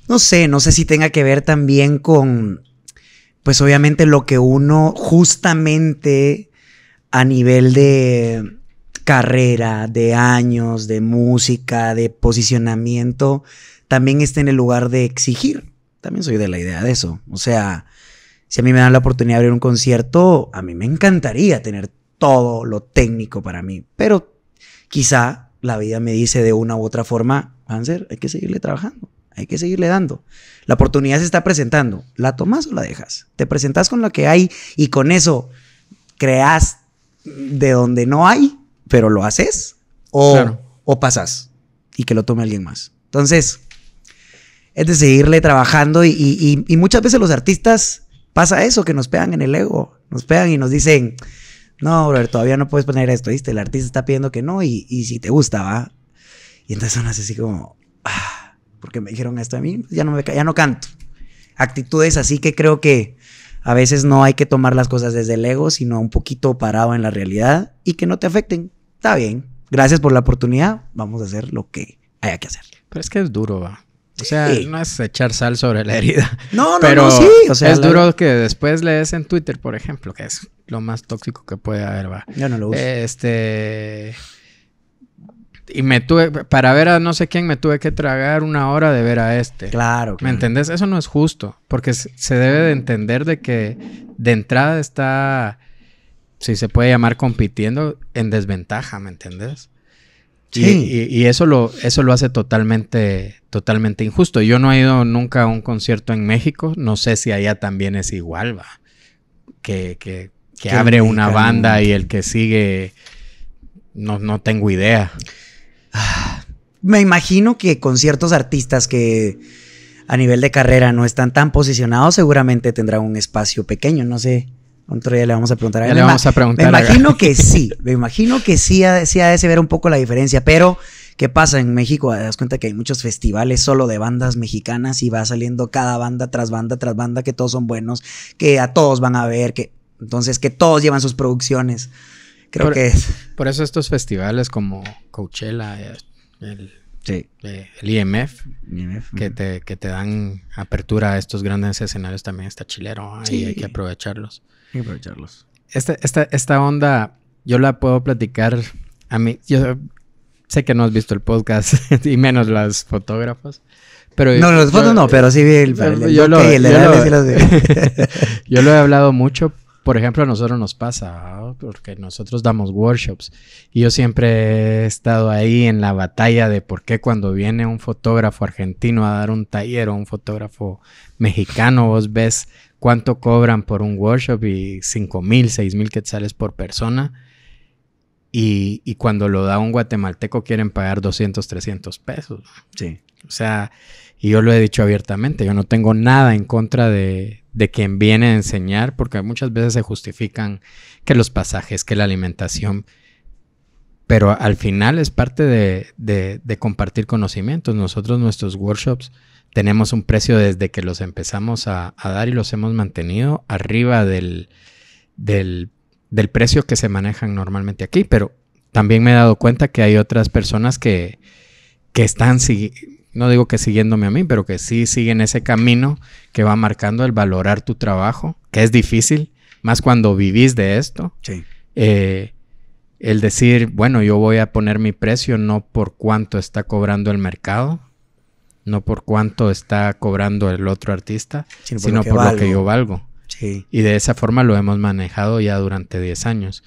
No sé, no sé si tenga que ver también con, pues obviamente lo que uno justamente a nivel de carrera, de años, de música, de posicionamiento, también esté en el lugar de exigir. También soy de la idea de eso. O sea, si a mí me dan la oportunidad de abrir un concierto, a mí me encantaría tener todo lo técnico para mí, pero quizá la vida me dice de una u otra forma, ser hay que seguirle trabajando, hay que seguirle dando. La oportunidad se está presentando, ¿la tomas o la dejas? Te presentas con lo que hay y con eso creas de donde no hay pero lo haces o, o pasas y que lo tome alguien más. Entonces, es de seguirle trabajando y, muchas veces los artistas pasa eso, que nos pegan en el ego, nos pegan y nos dicen, no, brother, todavía no puedes poner esto, ¿viste? El artista está pidiendo que no y, si te gusta, ¿va? Y entonces son así como, ah, porque me dijeron esto a mí, pues ya no, me, ya no canto. Actitudes así que creo que a veces no hay que tomar las cosas desde el ego, sino un poquito parado en la realidad y que no te afecten está bien, gracias por la oportunidad, vamos a hacer lo que haya que hacer. Pero es que es duro, va. O sea, no es echar sal sobre la herida. No, no, pero no, sí. O sea, es duro que después lees en Twitter, por ejemplo, que es lo más tóxico que puede haber, va. Yo no lo uso. Este. Y me tuve, para ver a no sé quién, me tuve que tragar una hora de ver a este. Claro. claro. ¿Me entendés? Eso no es justo, porque se debe de entender de que de entrada está si se puede llamar compitiendo, en desventaja, ¿me entendés? Sí. Y, eso, lo, eso lo hace totalmente, totalmente injusto. Yo no he ido nunca a un concierto en México, no sé si allá también es igual, va. Que, que, que abre una banda y el que sigue, no, no tengo idea. (sighs) Me imagino que con ciertos artistas que a nivel de carrera no están tan posicionados, seguramente tendrán un espacio pequeño, no sé. Otro día le vamos a preguntar a alguien. vamos a preguntar. Me imagino que sí, (laughs) me imagino que sí, sí ha de ver un poco la diferencia, pero ¿qué pasa en México? Te das cuenta que hay muchos festivales solo de bandas mexicanas y va saliendo cada banda tras banda tras banda, que todos son buenos, que a todos van a ver, que entonces que todos llevan sus producciones. Creo que e- es. Por eso estos festivales como Coachella, eh, el, eh, IMF, que, te, que, te, dan apertura a estos grandes escenarios también está chilero ahí hay que aprovecharlos que aprovecharlos. Esta, esta, esta onda, yo la puedo platicar a mí. Yo sé que no has visto el podcast (laughs) y menos las fotógrafas, Pero no, los fotos no, pero sí vi el, yo, lo, (laughs) yo lo he hablado mucho. Por ejemplo, a nosotros nos pasa, porque nosotros damos workshops y yo siempre he estado ahí en la batalla de por qué cuando viene un fotógrafo argentino a dar un taller o un fotógrafo mexicano, vos ves cuánto cobran por un workshop y 5 mil, 6 mil quetzales por persona. Y, cuando lo da un guatemalteco quieren pagar 200, 300 pesos. Sí. O sea, y yo lo he dicho abiertamente, yo no tengo nada en contra de, de quien viene a enseñar, porque muchas veces se justifican que los pasajes, que la alimentación. Pero al final es parte de, compartir conocimientos. Nosotros nuestros workshops tenemos un precio desde que los empezamos a, dar y los hemos mantenido arriba del, del, precio que se manejan normalmente aquí. Pero también me he dado cuenta que hay otras personas que, que están, no digo que siguiéndome a mí, pero que sí siguen ese camino que va marcando el valorar tu trabajo, que es difícil, más cuando vivís de esto. Sí. Eh, el decir, bueno, yo voy a poner mi precio no por cuánto está cobrando el mercado, no por cuánto está cobrando el otro artista, sino, por, lo, que yo valgo. Y de esa forma lo hemos manejado ya durante 10 años.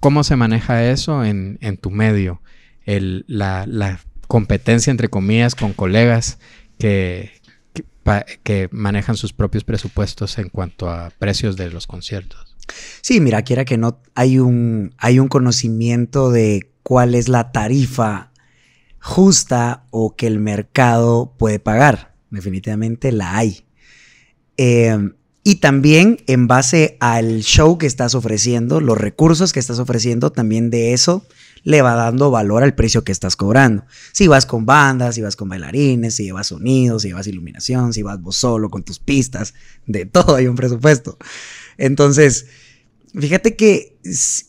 ¿Cómo se maneja eso en, tu medio? la, competencia, entre comillas, con colegas que, que manejan sus propios presupuestos en cuanto a precios de los conciertos. Sí, mira, quiera que no, hay un, hay un conocimiento de cuál es la tarifa justa o que el mercado puede pagar. Definitivamente la hay. Em, y también en base al show que estás ofreciendo, los recursos que estás ofreciendo, también de eso le va dando valor al precio que estás cobrando. Si vas con bandas, si vas con bailarines, si llevas sonidos, si llevas iluminación, si vas vos solo con tus pistas, de todo hay un presupuesto. Entonces, fíjate que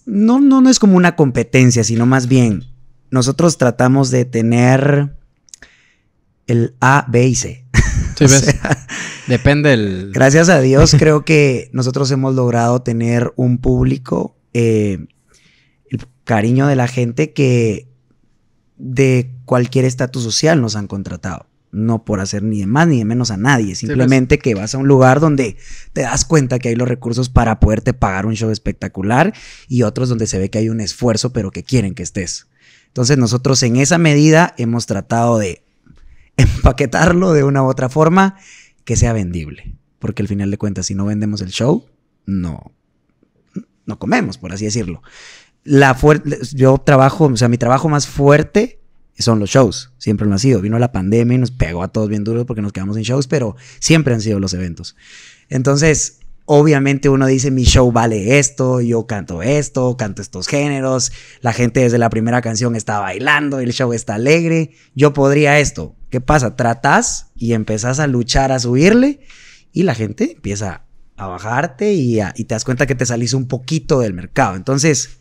no, no, no es como una competencia, sino más bien nosotros tratamos de tener el A, B y C. (laughs) Sí, ves. Depende el... Gracias a Dios, (laughs) creo que nosotros hemos logrado tener un público, eh, el cariño de la gente que de cualquier estatus social nos han contratado no por hacer ni de más ni de menos a nadie, simplemente pues. que vas a un lugar donde te das cuenta que hay los recursos para poderte pagar un show espectacular y otros donde se ve que hay un esfuerzo pero que quieren que estés. Entonces nosotros en esa medida hemos tratado de empaquetarlo de una u otra forma que sea vendible, porque al final de cuentas si no vendemos el show, no, no comemos, por así decirlo. La yo trabajo, o sea, mi trabajo más fuerte son los shows. Siempre lo ha sido. Vino la pandemia y nos pegó a todos bien duro porque nos quedamos sin shows, pero siempre han sido los eventos. Entonces, obviamente uno dice, mi show vale esto, yo canto esto, canto estos géneros, la gente desde la primera canción está bailando, el show está alegre, yo podría esto. ¿Qué pasa? Tratas y empezás a luchar, a subirle y la gente empieza a bajarte y, y te das cuenta que te salís un poquito del mercado. Entonces,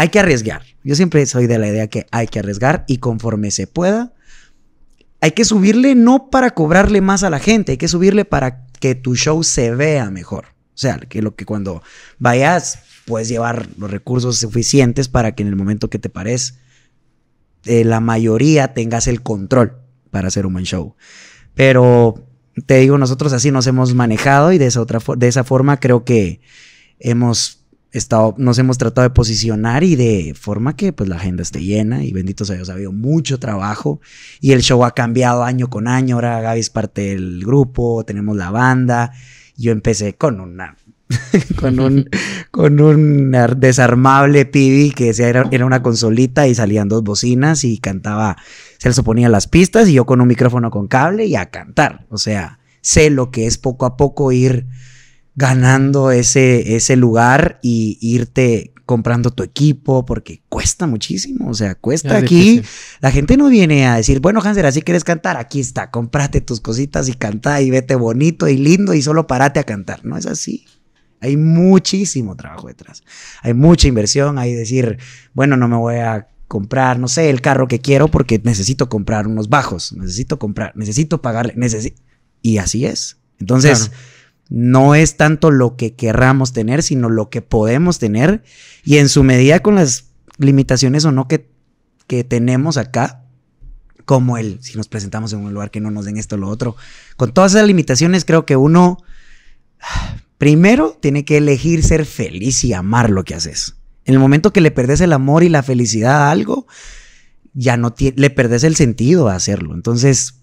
hay que arriesgar. Yo siempre soy de la idea que hay que arriesgar y conforme se pueda, hay que subirle no para cobrarle más a la gente, hay que subirle para que tu show se vea mejor. O sea, que lo que cuando vayas puedes llevar los recursos suficientes para que en el momento que te pares eh, la mayoría tengas el control para hacer un buen show. Pero te digo, nosotros así nos hemos manejado y de esa, otra de esa forma creo que hemos estado, nos hemos tratado de posicionar y de forma que pues la agenda esté llena y bendito sea Dios, ha habido mucho trabajo y el show ha cambiado año con año, ahora Gaby es parte del grupo, tenemos la banda, yo empecé con una... (laughs) con un con un desarmable pibi que era, era una consolita y salían dos bocinas y cantaba se les oponía las pistas y yo con un micrófono con cable y a cantar o sea sé lo que es poco a poco ir ganando ese, ese lugar y irte comprando tu equipo, porque cuesta muchísimo, o sea, cuesta aquí. La gente no viene a decir, bueno, Hanser, así quieres cantar, aquí está, comprate tus cositas y canta y vete bonito y lindo y solo parate a cantar. No es así. Hay muchísimo trabajo detrás. Hay mucha inversión, hay decir, bueno, no me voy a comprar, no sé, el carro que quiero porque necesito comprar unos bajos, necesito comprar, necesito pagarle, necesito... Y así es. Entonces... No es tanto lo que querramos tener, sino lo que podemos tener y en su medida con las limitaciones o no que, tenemos acá, como el si nos presentamos en un lugar que no nos den esto o lo otro. Con todas esas limitaciones creo que uno primero tiene que elegir ser feliz y amar lo que haces. En el momento que le perdes el amor y la felicidad a algo, ya no le perdes el sentido a hacerlo. Entonces,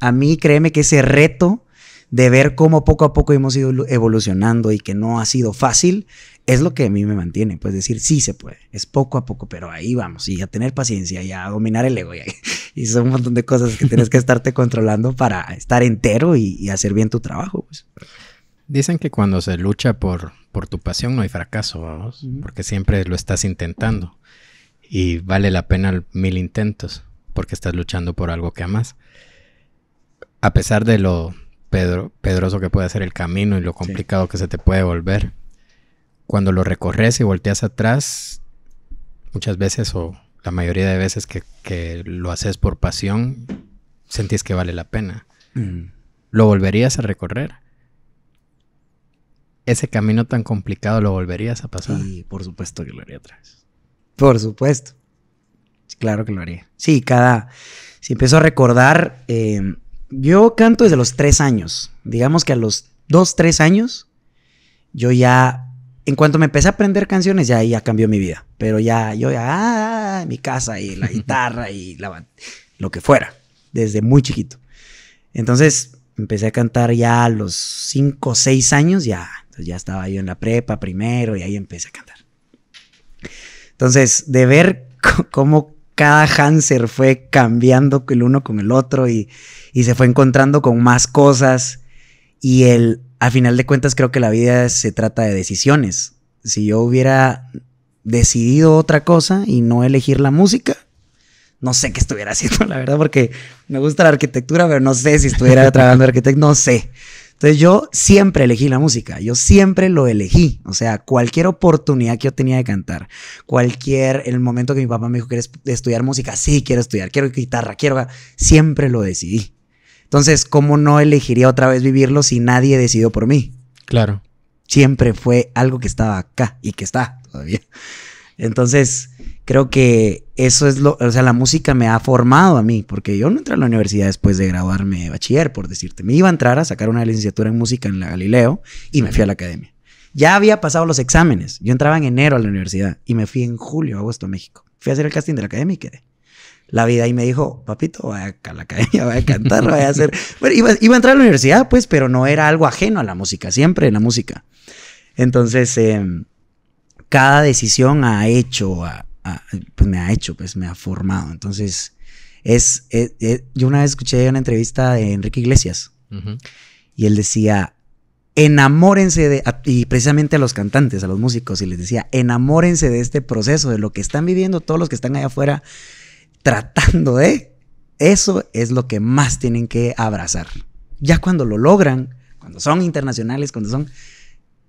a mí créeme que ese reto de ver cómo poco a poco hemos ido evolucionando y que no ha sido fácil, es lo que a mí me mantiene. Pues decir, sí se puede, es poco a poco, pero ahí vamos, y a tener paciencia, y a dominar el ego, y, (laughs) son un montón de cosas que tienes que estarte controlando para estar entero y, hacer bien tu trabajo. Pues. Dicen que cuando se lucha por, por tu pasión no hay fracaso, vamos, porque siempre lo estás intentando y vale la pena mil intentos porque estás luchando por algo que amas. A pesar de lo pedro, pedroso que puede ser el camino y lo complicado que se te puede volver. Cuando lo recorres y volteas atrás, muchas veces o la mayoría de veces que, lo haces por pasión, sentís que vale la pena. Mm. ¿Lo volverías a recorrer? ¿Ese camino tan complicado lo volverías a pasar? Sí, por supuesto que lo haría atrás Por supuesto. Claro que lo haría. Sí, cada. Si empiezo a recordar, eh, yo canto desde los tres años. Digamos que a los dos, tres años, yo ya, en cuanto me empecé a aprender canciones, ya, ya cambió mi vida. Pero ya, yo ya, ah, mi casa y la (laughs) guitarra y lo que fuera, desde muy chiquito. Entonces, empecé a cantar ya a los cinco, seis años, ya. ya estaba yo en la prepa primero y ahí empecé a cantar. Entonces, de ver (laughs) cómo cada Hanser fue cambiando el uno con el otro y, se fue encontrando con más cosas. Y el, a final de cuentas, creo que la vida se trata de decisiones. Si yo hubiera decidido otra cosa y no elegir la música, no sé qué estuviera haciendo, (laughs) la verdad, porque me gusta la arquitectura, pero no sé si estuviera trabajando arquitecto, no sé. Entonces yo siempre elegí la música, yo siempre lo elegí, o sea, cualquier oportunidad que yo tenía de cantar, cualquier, el momento que mi papá me dijo, ¿quieres estudiar música? Sí, quiero estudiar, quiero guitarra, quiero, siempre lo decidí. Entonces, ¿cómo no elegiría otra vez vivirlo si nadie decidió por mí? Claro. Siempre fue algo que estaba acá y que está todavía. Entonces, creo que eso es lo, o sea, la música me ha formado a mí, porque yo no entré a la universidad después de graduarme de bachiller, por decirte. Me iba a entrar a sacar una licenciatura en música en la Galileo y me fui a la academia. Ya había pasado los exámenes. Yo entraba en enero a la universidad y me fui en julio, agosto a México. Fui a hacer el casting de la academia y quedé la vida ahí me dijo, papito, vaya a la academia, vaya a cantar, vaya a hacer. (laughs) Bueno, iba, a entrar a la universidad, pues, pero no era algo ajeno a la música, siempre en la música. Entonces, em, cada decisión ha hecho a, pues me ha hecho, pues me ha formado. Entonces, es, e, e, yo una vez escuché una entrevista de Enrique Iglesias y él decía, enamórense de, y precisamente a los cantantes, a los músicos, y les decía, enamórense de este proceso, de lo que están viviendo todos los que están allá afuera tratando de. Eso es lo que más tienen que abrazar. Ya cuando lo logran, cuando son internacionales, cuando son...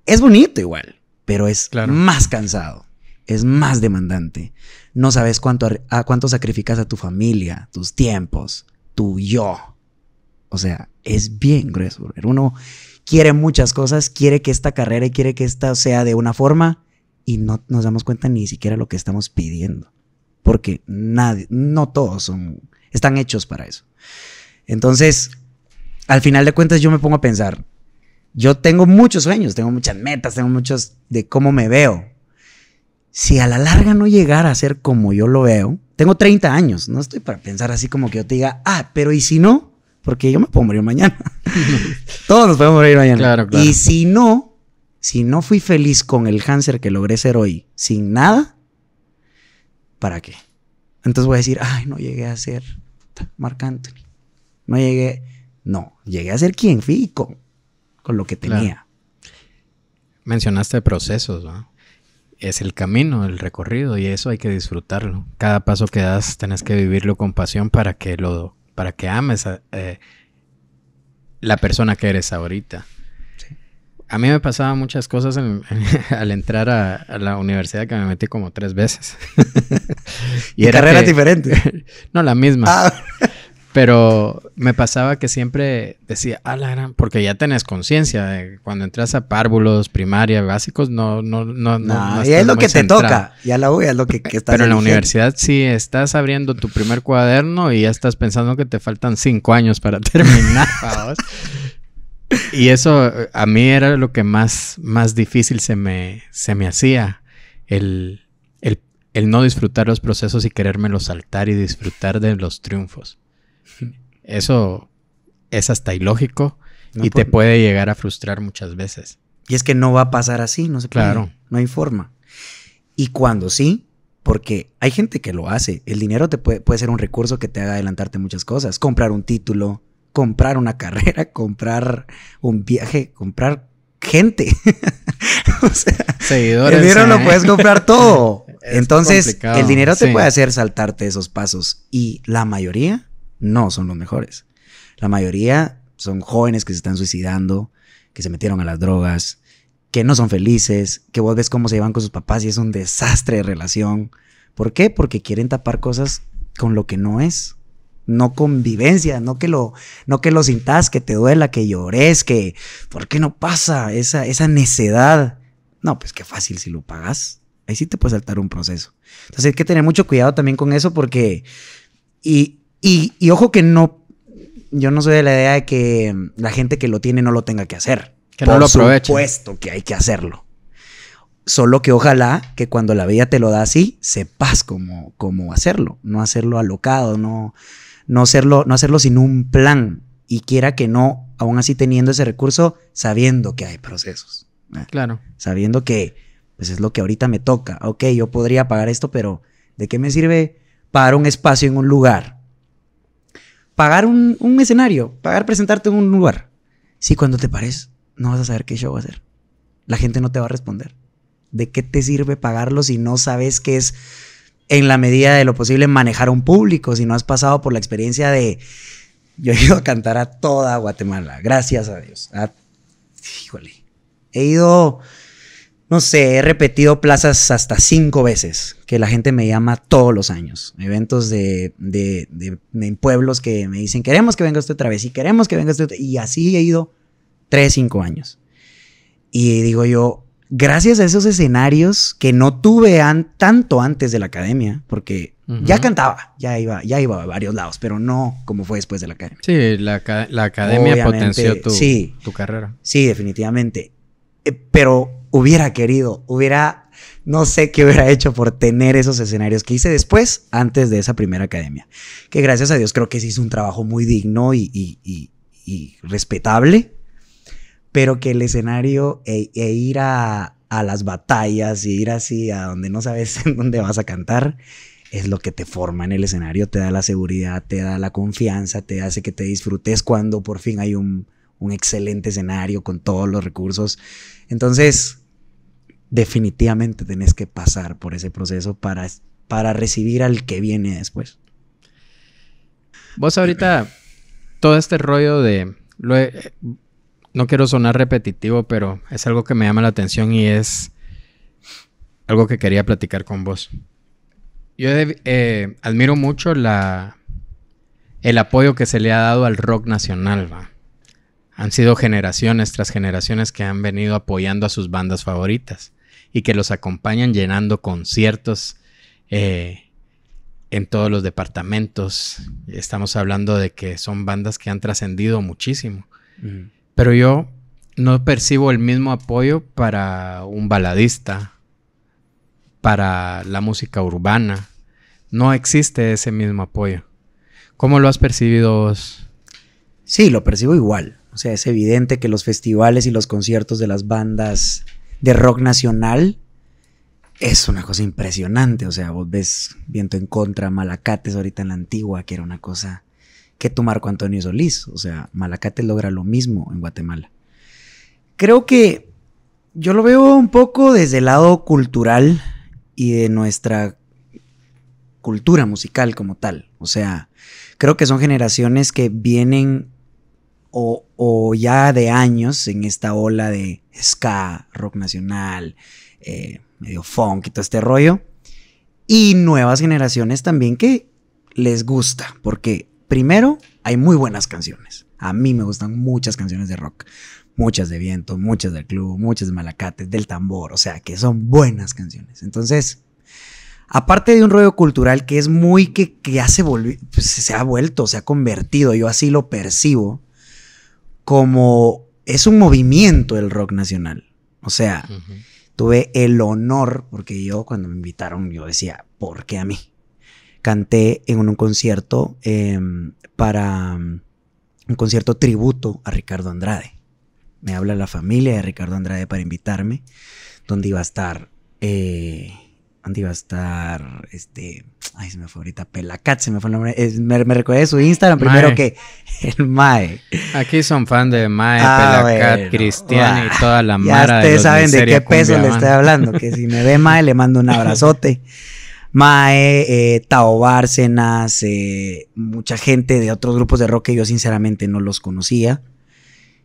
Es bonito igual, pero es más cansado es más demandante. No sabes cuánto, a cuánto sacrificas a tu familia, tus tiempos, tu yo. O sea, es bien grueso. Uno quiere muchas cosas, quiere que esta carrera y quiere que esta sea de una forma y no nos damos cuenta ni siquiera lo que estamos pidiendo. Porque nadie, no todos son, están hechos para eso. Entonces, al final de cuentas yo me pongo a pensar, yo tengo muchos sueños, tengo muchas metas, tengo muchos de cómo me veo, si a la larga no llegara a ser como yo lo veo, tengo 30 años, no estoy para pensar así como que yo te diga, ah, pero ¿y si no? Porque yo me puedo morir mañana. (laughs) Todos nos podemos morir mañana. Y si no, si no fui feliz con el cáncer que logré ser hoy, sin nada, ¿para qué? Entonces voy a decir, ay, no llegué a ser Marc Anthony. No llegué, no, llegué a ser quien fui con, lo que tenía. Mencionaste procesos, ¿no? es el camino, el recorrido y eso hay que disfrutarlo. Cada paso que das tenés que vivirlo con pasión para que lo para que ames a, eh, la persona que eres ahorita. A mí me pasaban muchas cosas (laughs) al entrar a, la universidad que me metí como tres veces. (laughs) y, era diferente (laughs) no, la misma. Ah. Pero me pasaba que siempre decía, porque ya tenés conciencia. cuando entras a párvulos, primaria, básicos, no, no, no, no. y es lo que te toca. Ya la voy, es lo que, que estás Pero en la universidad sí estás abriendo tu primer cuaderno y ya estás pensando que te faltan cinco años para (laughs) terminar. y eso a mí era lo que más, más difícil se me, hacía. El, el no disfrutar los procesos y querérmelo saltar y disfrutar de los triunfos. Eso es hasta ilógico y te puede llegar a frustrar muchas veces. Y es que no va a pasar así, no se claro. no hay forma. Y cuando sí, porque hay gente que lo hace, el dinero te puede, ser un recurso que te haga adelantarte muchas cosas, comprar un título, comprar una carrera, (laughs) comprar un viaje, comprar gente. (laughs) o sea, el dinero lo ¿eh? puedes comprar todo. (laughs) Entonces, el dinero te puede hacer saltarte esos pasos y la mayoría no son los mejores. La mayoría son jóvenes que se están suicidando, que se metieron a las drogas, que no son felices, que vos ves cómo se llevan con sus papás y es un desastre de relación. ¿Por qué? Porque quieren tapar cosas con lo que no es. No convivencia, no que lo, no que lo sintas, que te duela, que llores, que ¿por qué no pasa esa, esa necedad? No, pues qué fácil si lo pagas. Ahí sí te puedes saltar un proceso. Entonces hay que tener mucho cuidado también con eso porque y y, ojo que no, yo no soy de la idea de que la gente que lo tiene no lo tenga que hacer. no lo aproveche. supuesto que hay que hacerlo. Solo que ojalá que cuando la vida te lo da así, sepas cómo, cómo hacerlo. No hacerlo alocado, no, no, hacerlo, no hacerlo sin un plan. Y quiera que no, aún así teniendo ese recurso, sabiendo que hay procesos. Ah, claro. Sabiendo que pues es lo que ahorita me toca. Ok, yo podría pagar esto, pero ¿de qué me sirve pagar un espacio en un lugar? pagar un, escenario, pagar presentarte en un lugar. Si cuando te pares, no vas a saber qué show va a hacer. La gente no te va a responder. ¿De qué te sirve pagarlo si no sabes qué es, en la medida de lo posible, manejar a un público? Si no has pasado por la experiencia de. Yo he ido a cantar a toda Guatemala, gracias a Dios. Ah, híjole. He ido no sé, he repetido plazas hasta cinco veces, que la gente me llama todos los años. Eventos de, de, pueblos que me dicen, queremos que venga usted otra vez y queremos que venga usted Y así he ido tres, cinco años. Y digo yo, gracias a esos escenarios que no tuve tanto antes de la academia, porque ya cantaba, ya iba, ya iba a varios lados, pero no como fue después de la academia. Sí, la, academia potenció tu, carrera. Sí, definitivamente. Eh, pero hubiera querido, hubiera, no sé qué hubiera hecho por tener esos escenarios que hice después, antes de esa primera academia. Que gracias a Dios creo que se hizo un trabajo muy digno y, respetable, pero que el escenario e, e, ir a, a, las batallas y ir así a donde no sabes (laughs) en dónde vas a cantar. Es lo que te forma en el escenario, te da la seguridad, te da la confianza, te hace que te disfrutes cuando por fin hay un, un excelente escenario con todos los recursos. Entonces, definitivamente tenés que pasar por ese proceso para, para recibir al que viene después. Vos ahorita, todo este rollo de... no quiero sonar repetitivo, pero es algo que me llama la atención y es algo que quería platicar con vos. Yo eh, admiro mucho la, el apoyo que se le ha dado al rock nacional, Han sido generaciones tras generaciones que han venido apoyando a sus bandas favoritas y que los acompañan llenando conciertos eh, en todos los departamentos. Estamos hablando de que son bandas que han trascendido muchísimo. Pero yo no percibo el mismo apoyo para un baladista, para la música urbana. No existe ese mismo apoyo. ¿Cómo lo has percibido vos? Sí, lo percibo igual. O sea, es evidente que los festivales y los conciertos de las bandas de rock nacional es una cosa impresionante. O sea, vos ves Viento en Contra, Malacates ahorita en la antigua, que era una cosa que tu Marco Antonio Solís. O sea, Malacates logra lo mismo en Guatemala. Creo que yo lo veo un poco desde el lado cultural y de nuestra cultura musical como tal. O sea, creo que son generaciones que vienen o, ya de años en esta ola de ska, rock nacional, eh, medio funk y todo este rollo. Y nuevas generaciones también que les gusta, porque primero hay muy buenas canciones. A mí me gustan muchas canciones de rock. Muchas de viento, muchas del club, muchas de malacates, del tambor. O sea, que son buenas canciones. Entonces, aparte de un rollo cultural que es muy que, ya se, pues, se ha vuelto, se ha convertido, yo así lo percibo, como es un movimiento el rock nacional. O sea, tuve el honor, porque yo cuando me invitaron, yo decía, ¿por qué a mí? Canté en un, concierto em, para mm, un concierto tributo a Ricardo Andrade. Me habla la familia de Ricardo Andrade para invitarme, donde iba a estar eh, iba a estar? Este. Ay, se me fue ahorita Pelacat, se me fue el nombre. me, su Instagram primero que el Mae. Aquí son fan de Mae, ah, Pelacat, Cristiana Cristian y toda la mara. Ya ustedes saben de qué peso le estoy hablando. Que si me ve Mae, le mando un abrazote. Mae, eh, Tao Bárcenas, eh, mucha gente de otros grupos de rock que yo sinceramente no los conocía.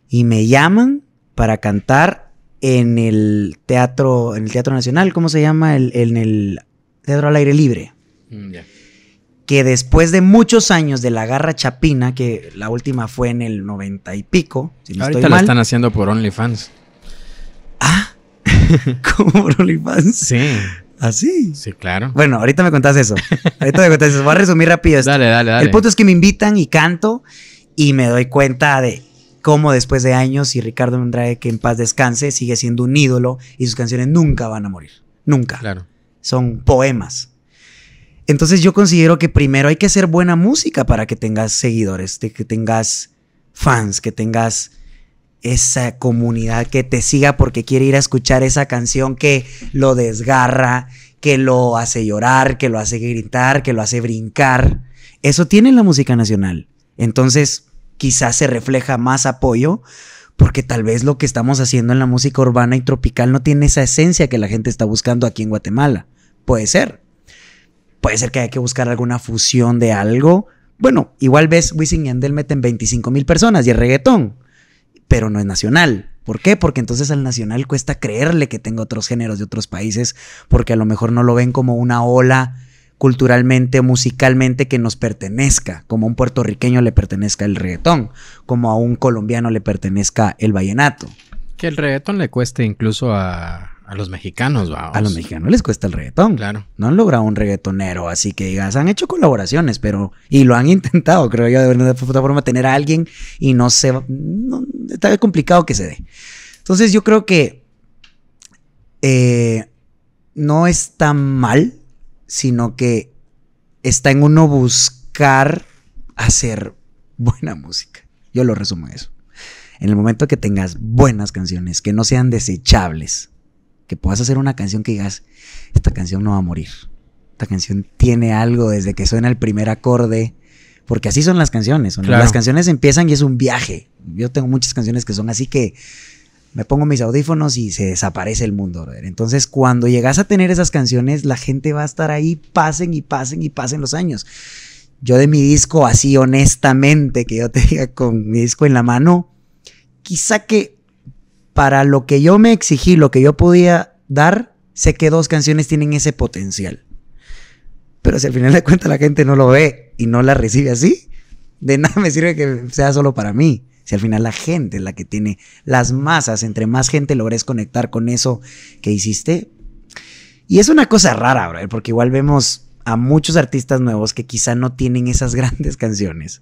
Y me llaman para cantar en el Teatro, en el Teatro Nacional, ¿cómo se llama? en el Teatro al Aire Libre. Mm, que después de muchos años de la garra chapina, que la última fue en el noventa y pico, Ahorita la están haciendo por OnlyFans. Ah, (laughs) ¿cómo por OnlyFans? Sí. ¿Así? ¿Ah, sí, claro. Bueno, ahorita me contás eso. Ahorita me contás eso. Voy a resumir rápido esto. Dale, dale, dale. El punto es que me invitan y canto y me doy cuenta de como después de años y Ricardo Andrade, que en paz descanse, sigue siendo un ídolo y sus canciones nunca van a morir. Nunca. Claro. Son poemas. Entonces yo considero que primero hay que hacer buena música para que tengas seguidores, que tengas fans, que tengas esa comunidad que te siga porque quiere ir a escuchar esa canción que lo desgarra, que lo hace llorar, que lo hace gritar, que lo hace brincar. Eso tiene la música nacional. Entonces, quizás se refleja más apoyo, porque tal vez lo que estamos haciendo en la música urbana y tropical no tiene esa esencia que la gente está buscando aquí en Guatemala. Puede ser. Puede ser que haya que buscar alguna fusión de algo. Bueno, igual ves Wisin y Andel meten 25 mil personas y el reggaetón, pero no es nacional. ¿Por qué? Porque entonces al nacional cuesta creerle que tenga otros géneros de otros países, porque a lo mejor no lo ven como una ola culturalmente, musicalmente que nos pertenezca, como a un puertorriqueño le pertenezca el reggaetón, como a un colombiano le pertenezca el vallenato. Que el reggaetón le cueste incluso a, los mexicanos, A los mexicanos les cuesta el reggaetón. Claro. No han logrado un reggaetonero, así que digas, han hecho colaboraciones, pero. Y lo han (laughs) intentado, creo yo, de alguna forma, tener a alguien y no se. No, está complicado que se dé. Entonces, yo creo que. Eh, no está mal sino que está en uno buscar hacer buena música. Yo lo resumo eso. En el momento que tengas buenas canciones, que no sean desechables, que puedas hacer una canción que digas, esta canción no va a morir. Esta canción tiene algo desde que suena el primer acorde, porque así son las canciones. Las canciones empiezan y es un viaje. Yo tengo muchas canciones que son así que me pongo mis audífonos y se desaparece el mundo, Entonces, cuando llegas a tener esas canciones, la gente va a estar ahí, pasen y pasen y pasen los años. Yo de mi disco, así honestamente, que yo te diga con mi disco en la mano, quizá que para lo que yo me exigí, lo que yo podía dar, sé que dos canciones tienen ese potencial. Pero si al final de cuentas la gente no lo ve y no la recibe así, de nada me sirve que sea solo para mí. Si al final la gente es la que tiene las masas, entre más gente logres conectar con eso que hiciste. Y es una cosa rara, porque igual vemos a muchos artistas nuevos que quizá no tienen esas (laughs) grandes canciones,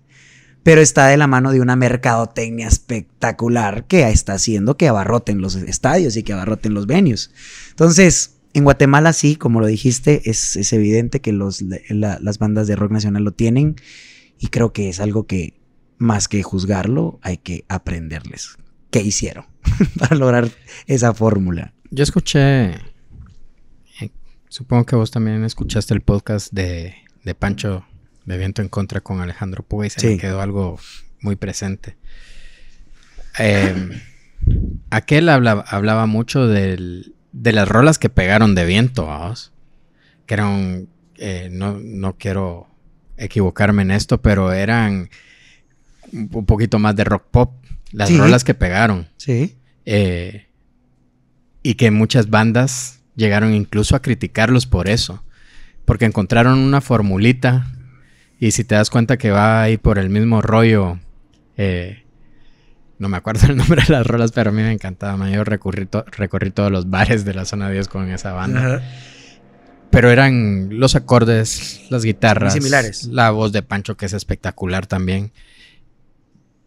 pero está de la mano de una mercadotecnia espectacular que está haciendo que abarroten los estadios y que abarroten los venues. Entonces, en Guatemala sí, como lo dijiste, es, evidente que las bandas de rock nacional lo tienen y creo que es algo que, más que juzgarlo, hay que aprenderles qué hicieron (laughs) para lograr esa fórmula. Yo escuché, eh, supongo que vos también escuchaste el podcast de, de Pancho de Viento en Contra con Alejandro Puey, se me quedó algo muy presente. Em, aquel hablaba, mucho de las rolas que pegaron de viento, ¿vos? que eran, eh, no, no quiero equivocarme en esto, pero eran un poquito más de rock pop, las rolas que pegaron. Sí. Eh, y que muchas bandas llegaron incluso a criticarlos por eso, porque encontraron una formulita y si te das cuenta que va ahí por el mismo rollo, eh, no me acuerdo (laughs) el nombre de las rolas, pero a mí me encantaba, yo recorrí, todos los bares de la zona 10 con esa banda. Pero eran los acordes, las guitarras, similares. la voz de Pancho que es espectacular también.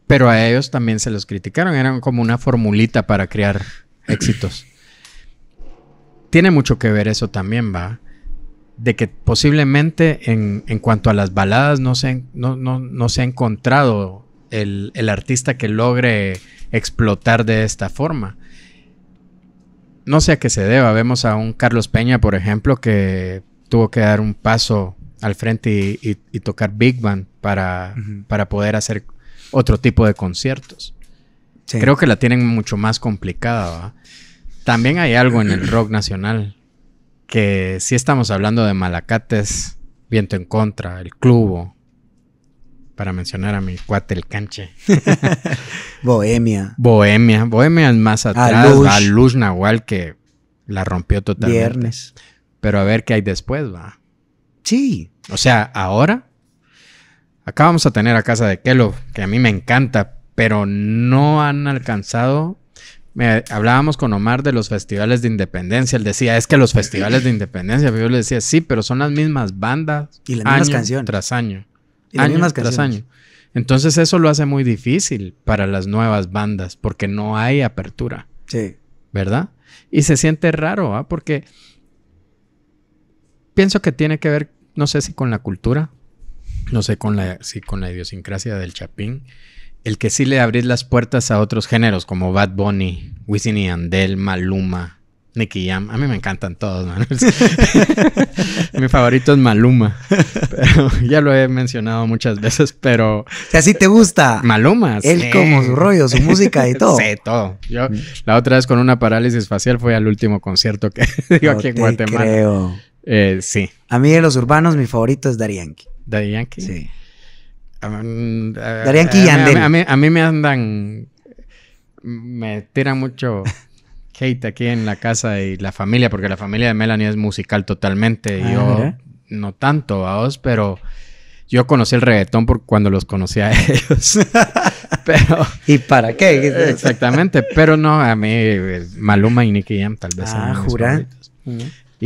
Pero a ellos también se los criticaron, eran como una formulita para crear éxitos. (clears throat) Tiene mucho que ver eso también, va. De que posiblemente en, cuanto a las baladas no se, no, se ha encontrado el, artista que logre explotar de esta forma. No sé a qué se deba. Vemos a un Carlos Peña, por ejemplo, que tuvo que dar un paso al frente y, tocar Big Band para, para poder hacer otro tipo de conciertos. Creo que la tienen mucho más complicada. También hay algo en el (clears throat) rock nacional que si estamos hablando de Malacates, Viento en Contra, El Clubo, para mencionar a mi cuate el canche. (laughs) Bohemia. Bohemia. Bohemia es más atrás. A Luz. Nahual que la rompió totalmente. Viernes. Pero a ver qué hay después, va. Sí. O sea, ahora Acá vamos a tener a Casa de Kellogg, que a mí me encanta, pero no han alcanzado. Me, hablábamos con Omar de los festivales de independencia. Él decía, es que los festivales de independencia, yo le decía, sí, pero son las mismas bandas. Y las mismas canciones. Tras año. Y las mismas tras año. Entonces eso lo hace muy difícil para las nuevas bandas, porque no hay apertura. Sí. ¿Verdad? Y se siente raro, ¿ah? Porque pienso que tiene que ver, no sé si con la cultura, no sé con la, si con la idiosincrasia del Chapín, el que sí le abrís las puertas a otros géneros como Bad Bunny, Wisin y Andel, Maluma, Nicky Jam. A mí me encantan todos, man. (laughs) Mi favorito es Maluma. ya lo he mencionado muchas veces, pero... si así te gusta. Maluma. Él como su rollo, su música y (laughs) todo. sí, todo. Yo la otra vez con una parálisis facial fue al último concierto que (laughs) dio aquí en Guatemala. Eh, sí. A mí de los urbanos mi favorito es Darianki. Daddy Yankee. Sí. y A mí, me andan. Me tiran mucho (laughs) hate aquí en la casa y la familia, porque la familia de Melanie es musical totalmente. Ah, yo no tanto, a vos, pero. Yo conocí el reggaetón por cuando los conocí a (laughs) ellos. (laughs) ¿Y para qué? Exactamente. Pero no, a mí eh, Maluma y Nicky Jam tal vez. Ah, jura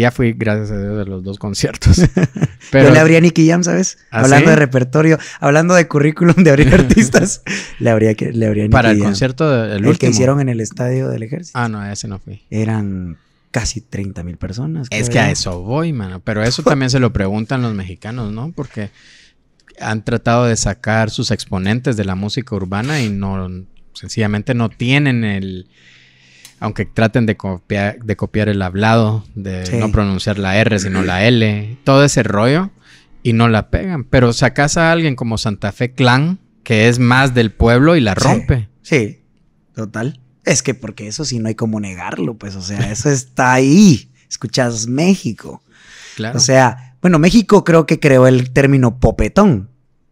ya fui, gracias a Dios, a los dos conciertos. (laughs) Pero, Yo le habría a Nicky Jam, ¿sabes? ¿Ah, hablando de repertorio, hablando de currículum de abrir (laughs) artistas, le que le Para el concierto del último. El que hicieron en el estadio del ejército. Ah, no, ese no fui. Eran casi 30 mil personas. Es que a eso voy, mano. Pero eso (laughs) también se lo preguntan los mexicanos, ¿no? Porque han tratado de sacar sus exponentes de la música urbana y no, sencillamente no tienen el aunque traten de copiar, de copiar el hablado, de no pronunciar la R, sino la L, todo ese rollo, y no la pegan. Pero sacas a alguien como Santa Fe Clan, que es más del pueblo y la rompe. Sí, total. Es que porque eso sí no hay como negarlo, pues, o sea, eso (laughs) está ahí. Escuchas México. Claro. O sea, bueno, México creo que creó el término popetón.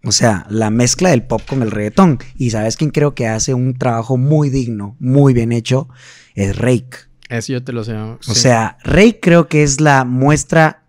O sea, la mezcla del pop con el reggaetón. Y sabes quién creo que hace un trabajo muy digno, muy bien hecho, es Rake. Eso yo te lo sé. O sea, Rake creo que es la muestra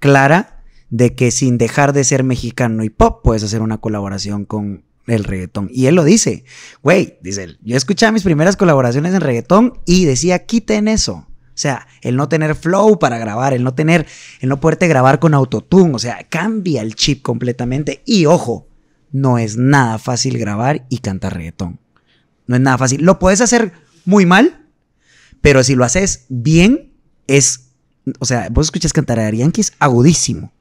clara de que sin dejar de ser mexicano y pop, puedes hacer una colaboración con el reggaetón. Y él lo dice, güey, dice él, yo escuchaba mis primeras colaboraciones en reggaetón y decía, quiten eso. O sea, el no tener flow para grabar, el no tener, el no poderte grabar con autotune, o sea, cambia el chip completamente. Y ojo, no es nada fácil grabar y cantar reggaetón. No es nada fácil. Lo puedes hacer muy mal, pero si lo haces bien, es, o sea, vos escuchas cantar a que es agudísimo.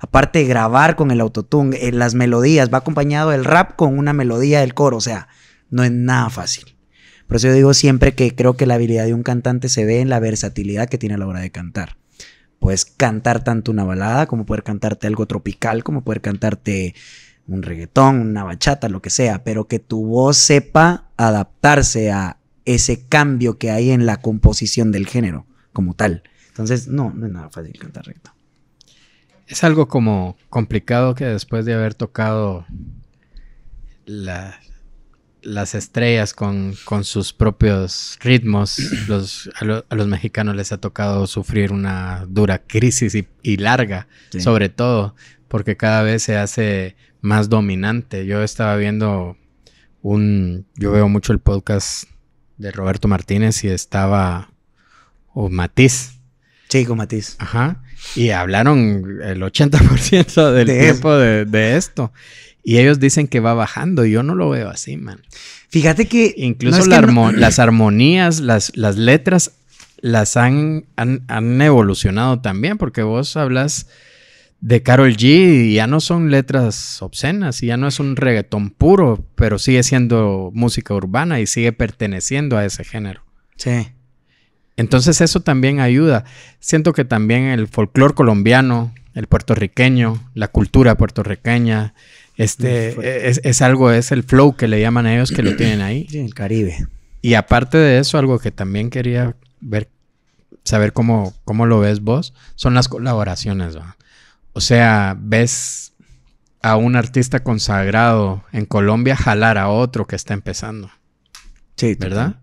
Aparte grabar con el autotune, en eh, las melodías, va acompañado el rap con una melodía del coro, o sea, no es nada fácil. Por eso yo digo siempre que creo que la habilidad de un cantante se ve en la versatilidad que tiene a la hora de cantar. Puedes cantar tanto una balada como poder cantarte algo tropical, como poder cantarte un reggaetón, una bachata, lo que sea, pero que tu voz sepa adaptarse a ese cambio que hay en la composición del género como tal. Entonces, no, no es nada fácil cantar recto. Es algo como complicado que después de haber tocado la, las estrellas con, sus propios ritmos, (clears throat) los, a, los mexicanos les ha tocado sufrir una dura crisis y, larga, sobre todo porque cada vez se hace más dominante. Yo estaba viendo un, yo veo mucho el podcast de Roberto Martínez y estaba, o Matiz. Chico Matiz. Ajá. Y hablaron el 80% del tiempo de, de esto. Y ellos dicen que va bajando. Yo no lo veo así, man. Fíjate que. Incluso (clears throat) las armonías, las, las letras, las han, han, evolucionado también, porque vos hablas de Carol G y ya no son letras obscenas, ya no es un reggaetón puro, pero sigue siendo música urbana y sigue perteneciendo a ese género. Sí. Entonces eso también ayuda. Siento que también el folclore colombiano, el puertorriqueño, la cultura puertorriqueña, este e, es, algo, es el flow que le llaman a ellos que lo (clears throat) tienen ahí. Sí, el Caribe. Y aparte de eso, algo que también quería ver, saber cómo, cómo lo ves vos, son las colaboraciones. O sea, ves a un artista consagrado en Colombia jalar a otro que está empezando. Sí. ¿Verdad?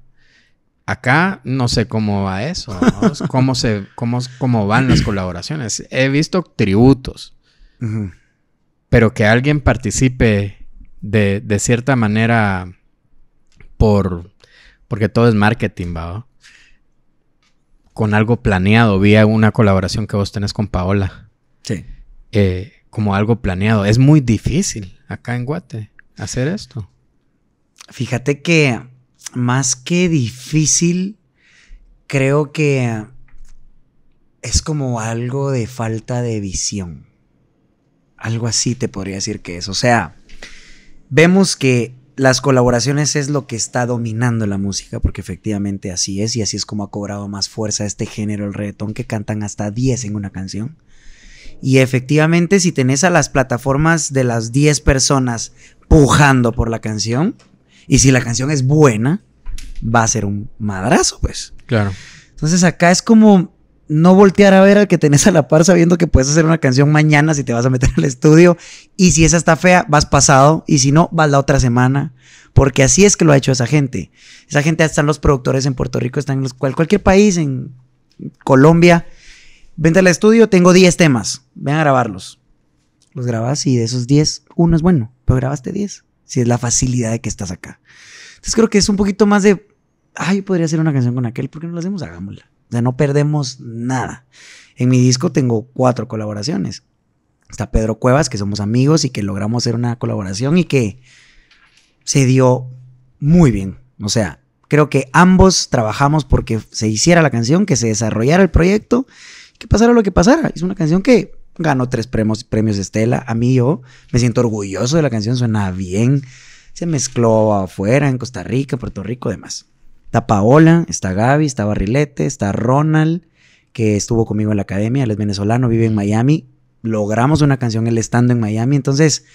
Acá no sé cómo va eso, ¿no? (laughs) cómo, se, cómo, cómo van las colaboraciones. He visto tributos pero que alguien participe de, cierta manera por... Porque todo es marketing, ¿va? Con algo planeado, vía una colaboración que vos tenés con Paola. Sí. Eh, como algo planeado. Es muy difícil acá en Guate hacer esto. Fíjate que más que difícil, creo que es como algo de falta de visión. Algo así te podría decir que es. O sea, vemos que las colaboraciones es lo que está dominando la música, porque efectivamente así es, y así es como ha cobrado más fuerza este género, el reggaetón, que cantan hasta 10 en una canción. Y efectivamente, si tenés a las plataformas de las 10 personas pujando por la canción, y si la canción es buena, va a ser un madrazo, pues. Claro. Entonces acá es como no voltear a ver al que tenés a la par sabiendo que puedes hacer una canción mañana si te vas a meter al estudio y si esa está fea, vas pasado y si no, vas la otra semana, porque así es que lo ha hecho esa gente. Esa gente están los productores en Puerto Rico, están en cual, cualquier país, en Colombia. Vente al estudio, tengo 10 temas, ven a grabarlos. Los grabas y de esos 10, uno es bueno, pero grabaste 10, si es la facilidad de que estás acá. Entonces creo que es un poquito más de, ay, podría hacer una canción con aquel, ¿por qué no la hacemos? Hagámosla o sea, no perdemos nada. En mi disco tengo cuatro colaboraciones. Está Pedro Cuevas, que somos amigos y que logramos hacer una colaboración y que se dio muy bien. O sea, creo que ambos trabajamos porque se hiciera la canción, que se desarrollara el proyecto, que pasara lo que pasara. Es una canción que ganó tres premios, premios Estela. A mí yo me siento orgulloso de la canción, suena bien. Se mezcló afuera, en Costa Rica, Puerto Rico, demás. Está Paola, está Gaby, está Barrilete, está Ronald, que estuvo conmigo en la academia, él es venezolano, vive en Miami. Logramos una canción él estando en Miami. Entonces,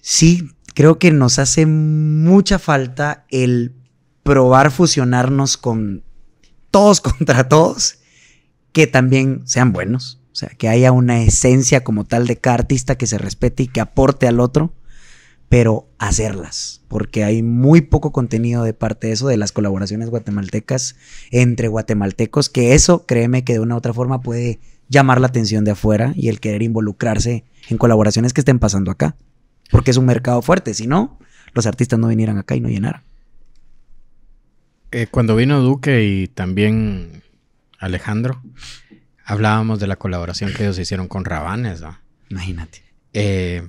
sí, creo que nos hace mucha falta el probar fusionarnos con todos (laughs) contra todos, que también sean buenos. O sea, que haya una esencia como tal de cada artista que se respete y que aporte al otro pero hacerlas, porque hay muy poco contenido de parte de eso, de las colaboraciones guatemaltecas entre guatemaltecos, que eso, créeme que de una u otra forma puede llamar la atención de afuera y el querer involucrarse en colaboraciones que estén pasando acá, porque es un mercado fuerte, si no, los artistas no vinieran acá y no llenaran. Eh, cuando vino Duque y también Alejandro, hablábamos de la colaboración que ellos hicieron con Rabanes, Imagínate. Eh,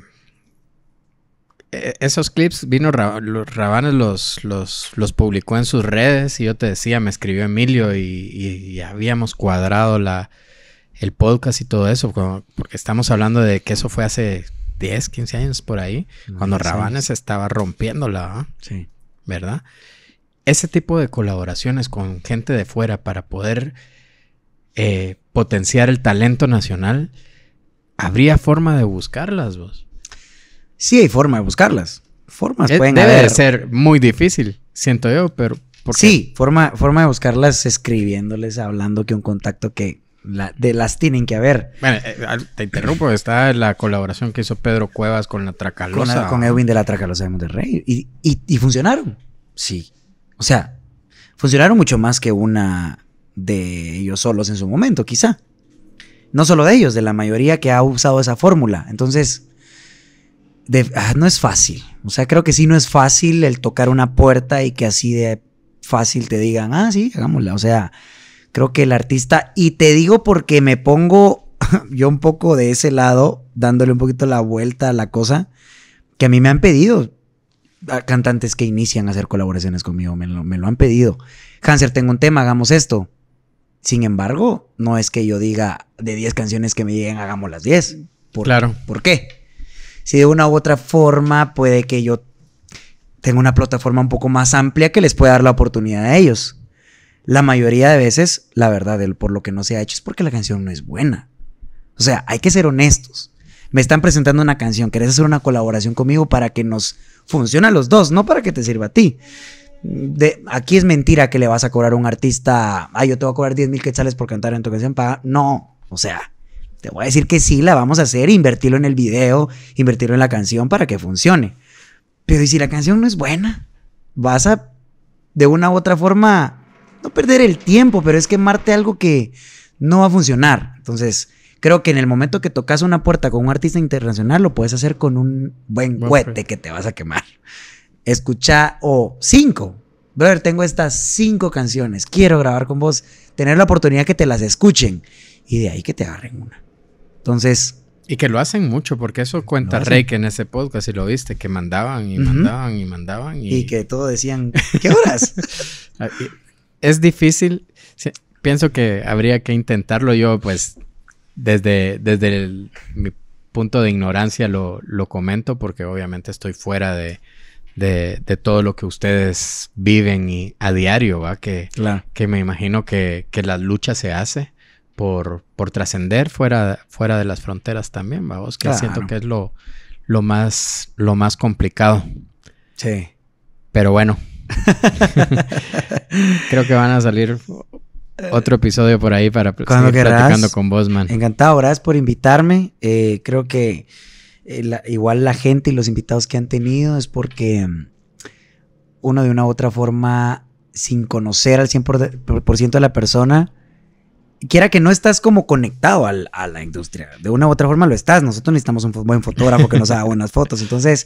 eh, esos clips vino Rabanes los, los, publicó en sus redes y yo te decía, me escribió Emilio y, habíamos cuadrado la, el podcast y todo eso, porque estamos hablando de que eso fue hace 10, 15 años por ahí, cuando Rabanes estaba rompiéndola, ¿ah? sí. ¿verdad? Ese tipo de colaboraciones con gente de fuera para poder eh, potenciar el talento nacional, habría forma de buscarlas vos. Sí hay forma de buscarlas. Formas eh, pueden haber. ser muy difícil, siento yo, pero... Sí, forma, forma de buscarlas escribiéndoles, hablando que un contacto que la, de las tienen que haber. Bueno, eh, eh, te interrumpo, está la colaboración que hizo Pedro Cuevas con la Tracalosa. Con, Edwin de la Tracalosa de Monterrey. y, funcionaron, sí. O sea, funcionaron mucho más que una de ellos solos en su momento, quizá. No solo de ellos, de la mayoría que ha usado esa fórmula. Entonces, Ah, no es fácil. O sea, creo que sí no es fácil el tocar una puerta y que así de fácil te digan, ah, sí, hagámosla. O sea, creo que el artista, y te digo porque me pongo (laughs) yo un poco de ese lado, dándole un poquito la vuelta a la cosa, que a mí me han pedido cantantes que inician a hacer colaboraciones conmigo, me lo, han pedido. Hanser, tengo un tema, hagamos esto. Sin embargo, no es que yo diga de 10 canciones que me lleguen, hagamos las 10. Por, claro. ¿Por qué? si de una u otra forma puede que yo tenga una plataforma un poco más amplia que les pueda dar la oportunidad a ellos. La mayoría de veces, la verdad, por lo que no se ha hecho es porque la canción no es buena. O sea, hay que ser honestos. Me están presentando una canción, querés hacer una colaboración conmigo para que nos funcione a los dos, no para que te sirva a ti. De, aquí es mentira que le vas a cobrar a un artista, ay, yo te voy a cobrar 10 mil quetzales por cantar en tu canción paga. No, o sea, te voy a decir que sí, la vamos a hacer, invertirlo en el video, invertirlo en la canción para que funcione. Pero ¿y si la canción no es buena? Vas a, de una u otra forma, no perder el tiempo, pero es quemarte algo que no va a funcionar. Entonces, creo que en el momento que tocas una puerta con un artista internacional, lo puedes hacer con un buen huete que te vas a quemar. Escucha, o cinco. Brother, tengo estas cinco canciones. Quiero grabar con vos, tener la oportunidad que te las escuchen y de ahí que te agarren una. Entonces... Y que lo hacen mucho, porque eso cuenta Rey, que en ese podcast, si lo viste, que mandaban y mandaban y mandaban. Y... que todo decían, ¿qué horas? (laughs) Ah, es difícil, pienso que habría que intentarlo yo, pues, desde, desde mi punto de ignorancia lo, lo, comento, porque obviamente estoy fuera de, todo lo que ustedes viven y a diario, ¿va? Que, que me imagino que, que la lucha se hace por, trascender fuera, fuera de las fronteras también, vamos, que siento que es lo, lo, más, lo más complicado. Sí. Pero bueno, (laughs) creo que van a salir otro episodio por ahí para platicando con vos, man. Encantado, gracias por invitarme. Eh, creo que eh, igual la gente y los invitados que han tenido es porque mm, uno de una u otra forma, sin conocer al 100% de la persona, quiera que no estás como conectado a la industria. De una u otra forma lo estás. Nosotros necesitamos un buen fotógrafo que nos haga buenas fotos. Entonces,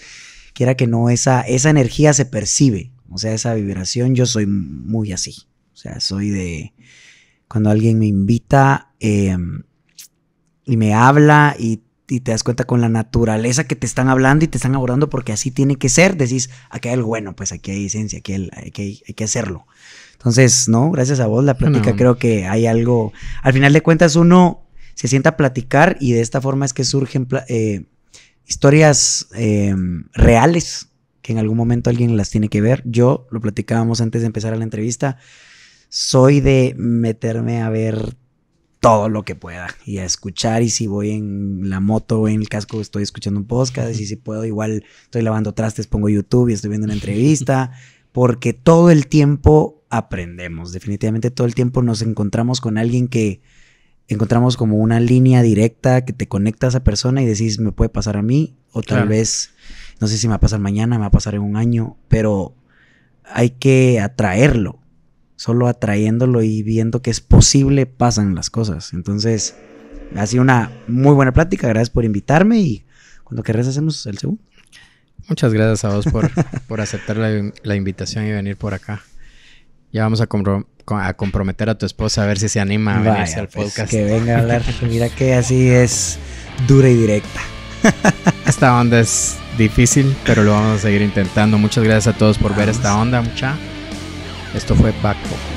quiera que no, esa, esa energía se percibe. O sea, esa vibración, yo soy muy así. O sea, soy de... Cuando alguien me invita em, y me habla y, te das cuenta con la naturaleza que te están hablando y te están abordando porque así tiene que ser, decís, aquí ah, hay algo bueno, pues aquí hay esencia, aquí hay, hay que hacerlo. Entonces, no, gracias a vos la plática creo que hay algo, al final de cuentas uno se sienta a platicar y de esta forma es que surgen eh, historias em, reales que en algún momento alguien las tiene que ver. Yo lo platicábamos antes de empezar la entrevista. Soy de meterme a ver todo lo que pueda y a escuchar y si voy en la moto o en el casco estoy escuchando un podcast y si puedo igual estoy lavando trastes pongo YouTube y estoy viendo una entrevista (laughs) porque todo el tiempo aprendemos. Definitivamente todo el tiempo nos encontramos con alguien que encontramos como una línea directa que te conecta a esa persona y decís, me puede pasar a mí, o tal vez, no sé si me va a pasar mañana, me va a pasar en un año, pero hay que atraerlo. Solo atrayéndolo y viendo que es posible pasan las cosas. Entonces, ha sido una muy buena plática. Gracias por invitarme y cuando querés hacemos el segundo. Muchas gracias a vos por, (laughs) aceptar la, la invitación y venir por acá. Ya vamos a, comprometer a tu esposa a ver si se anima a venirse al pues, que venga a hablar. Mira que así es dura y directa. (laughs) esta onda es difícil, pero lo vamos a seguir intentando. Muchas gracias a todos por ver esta onda, mucha. Esto fue Paco.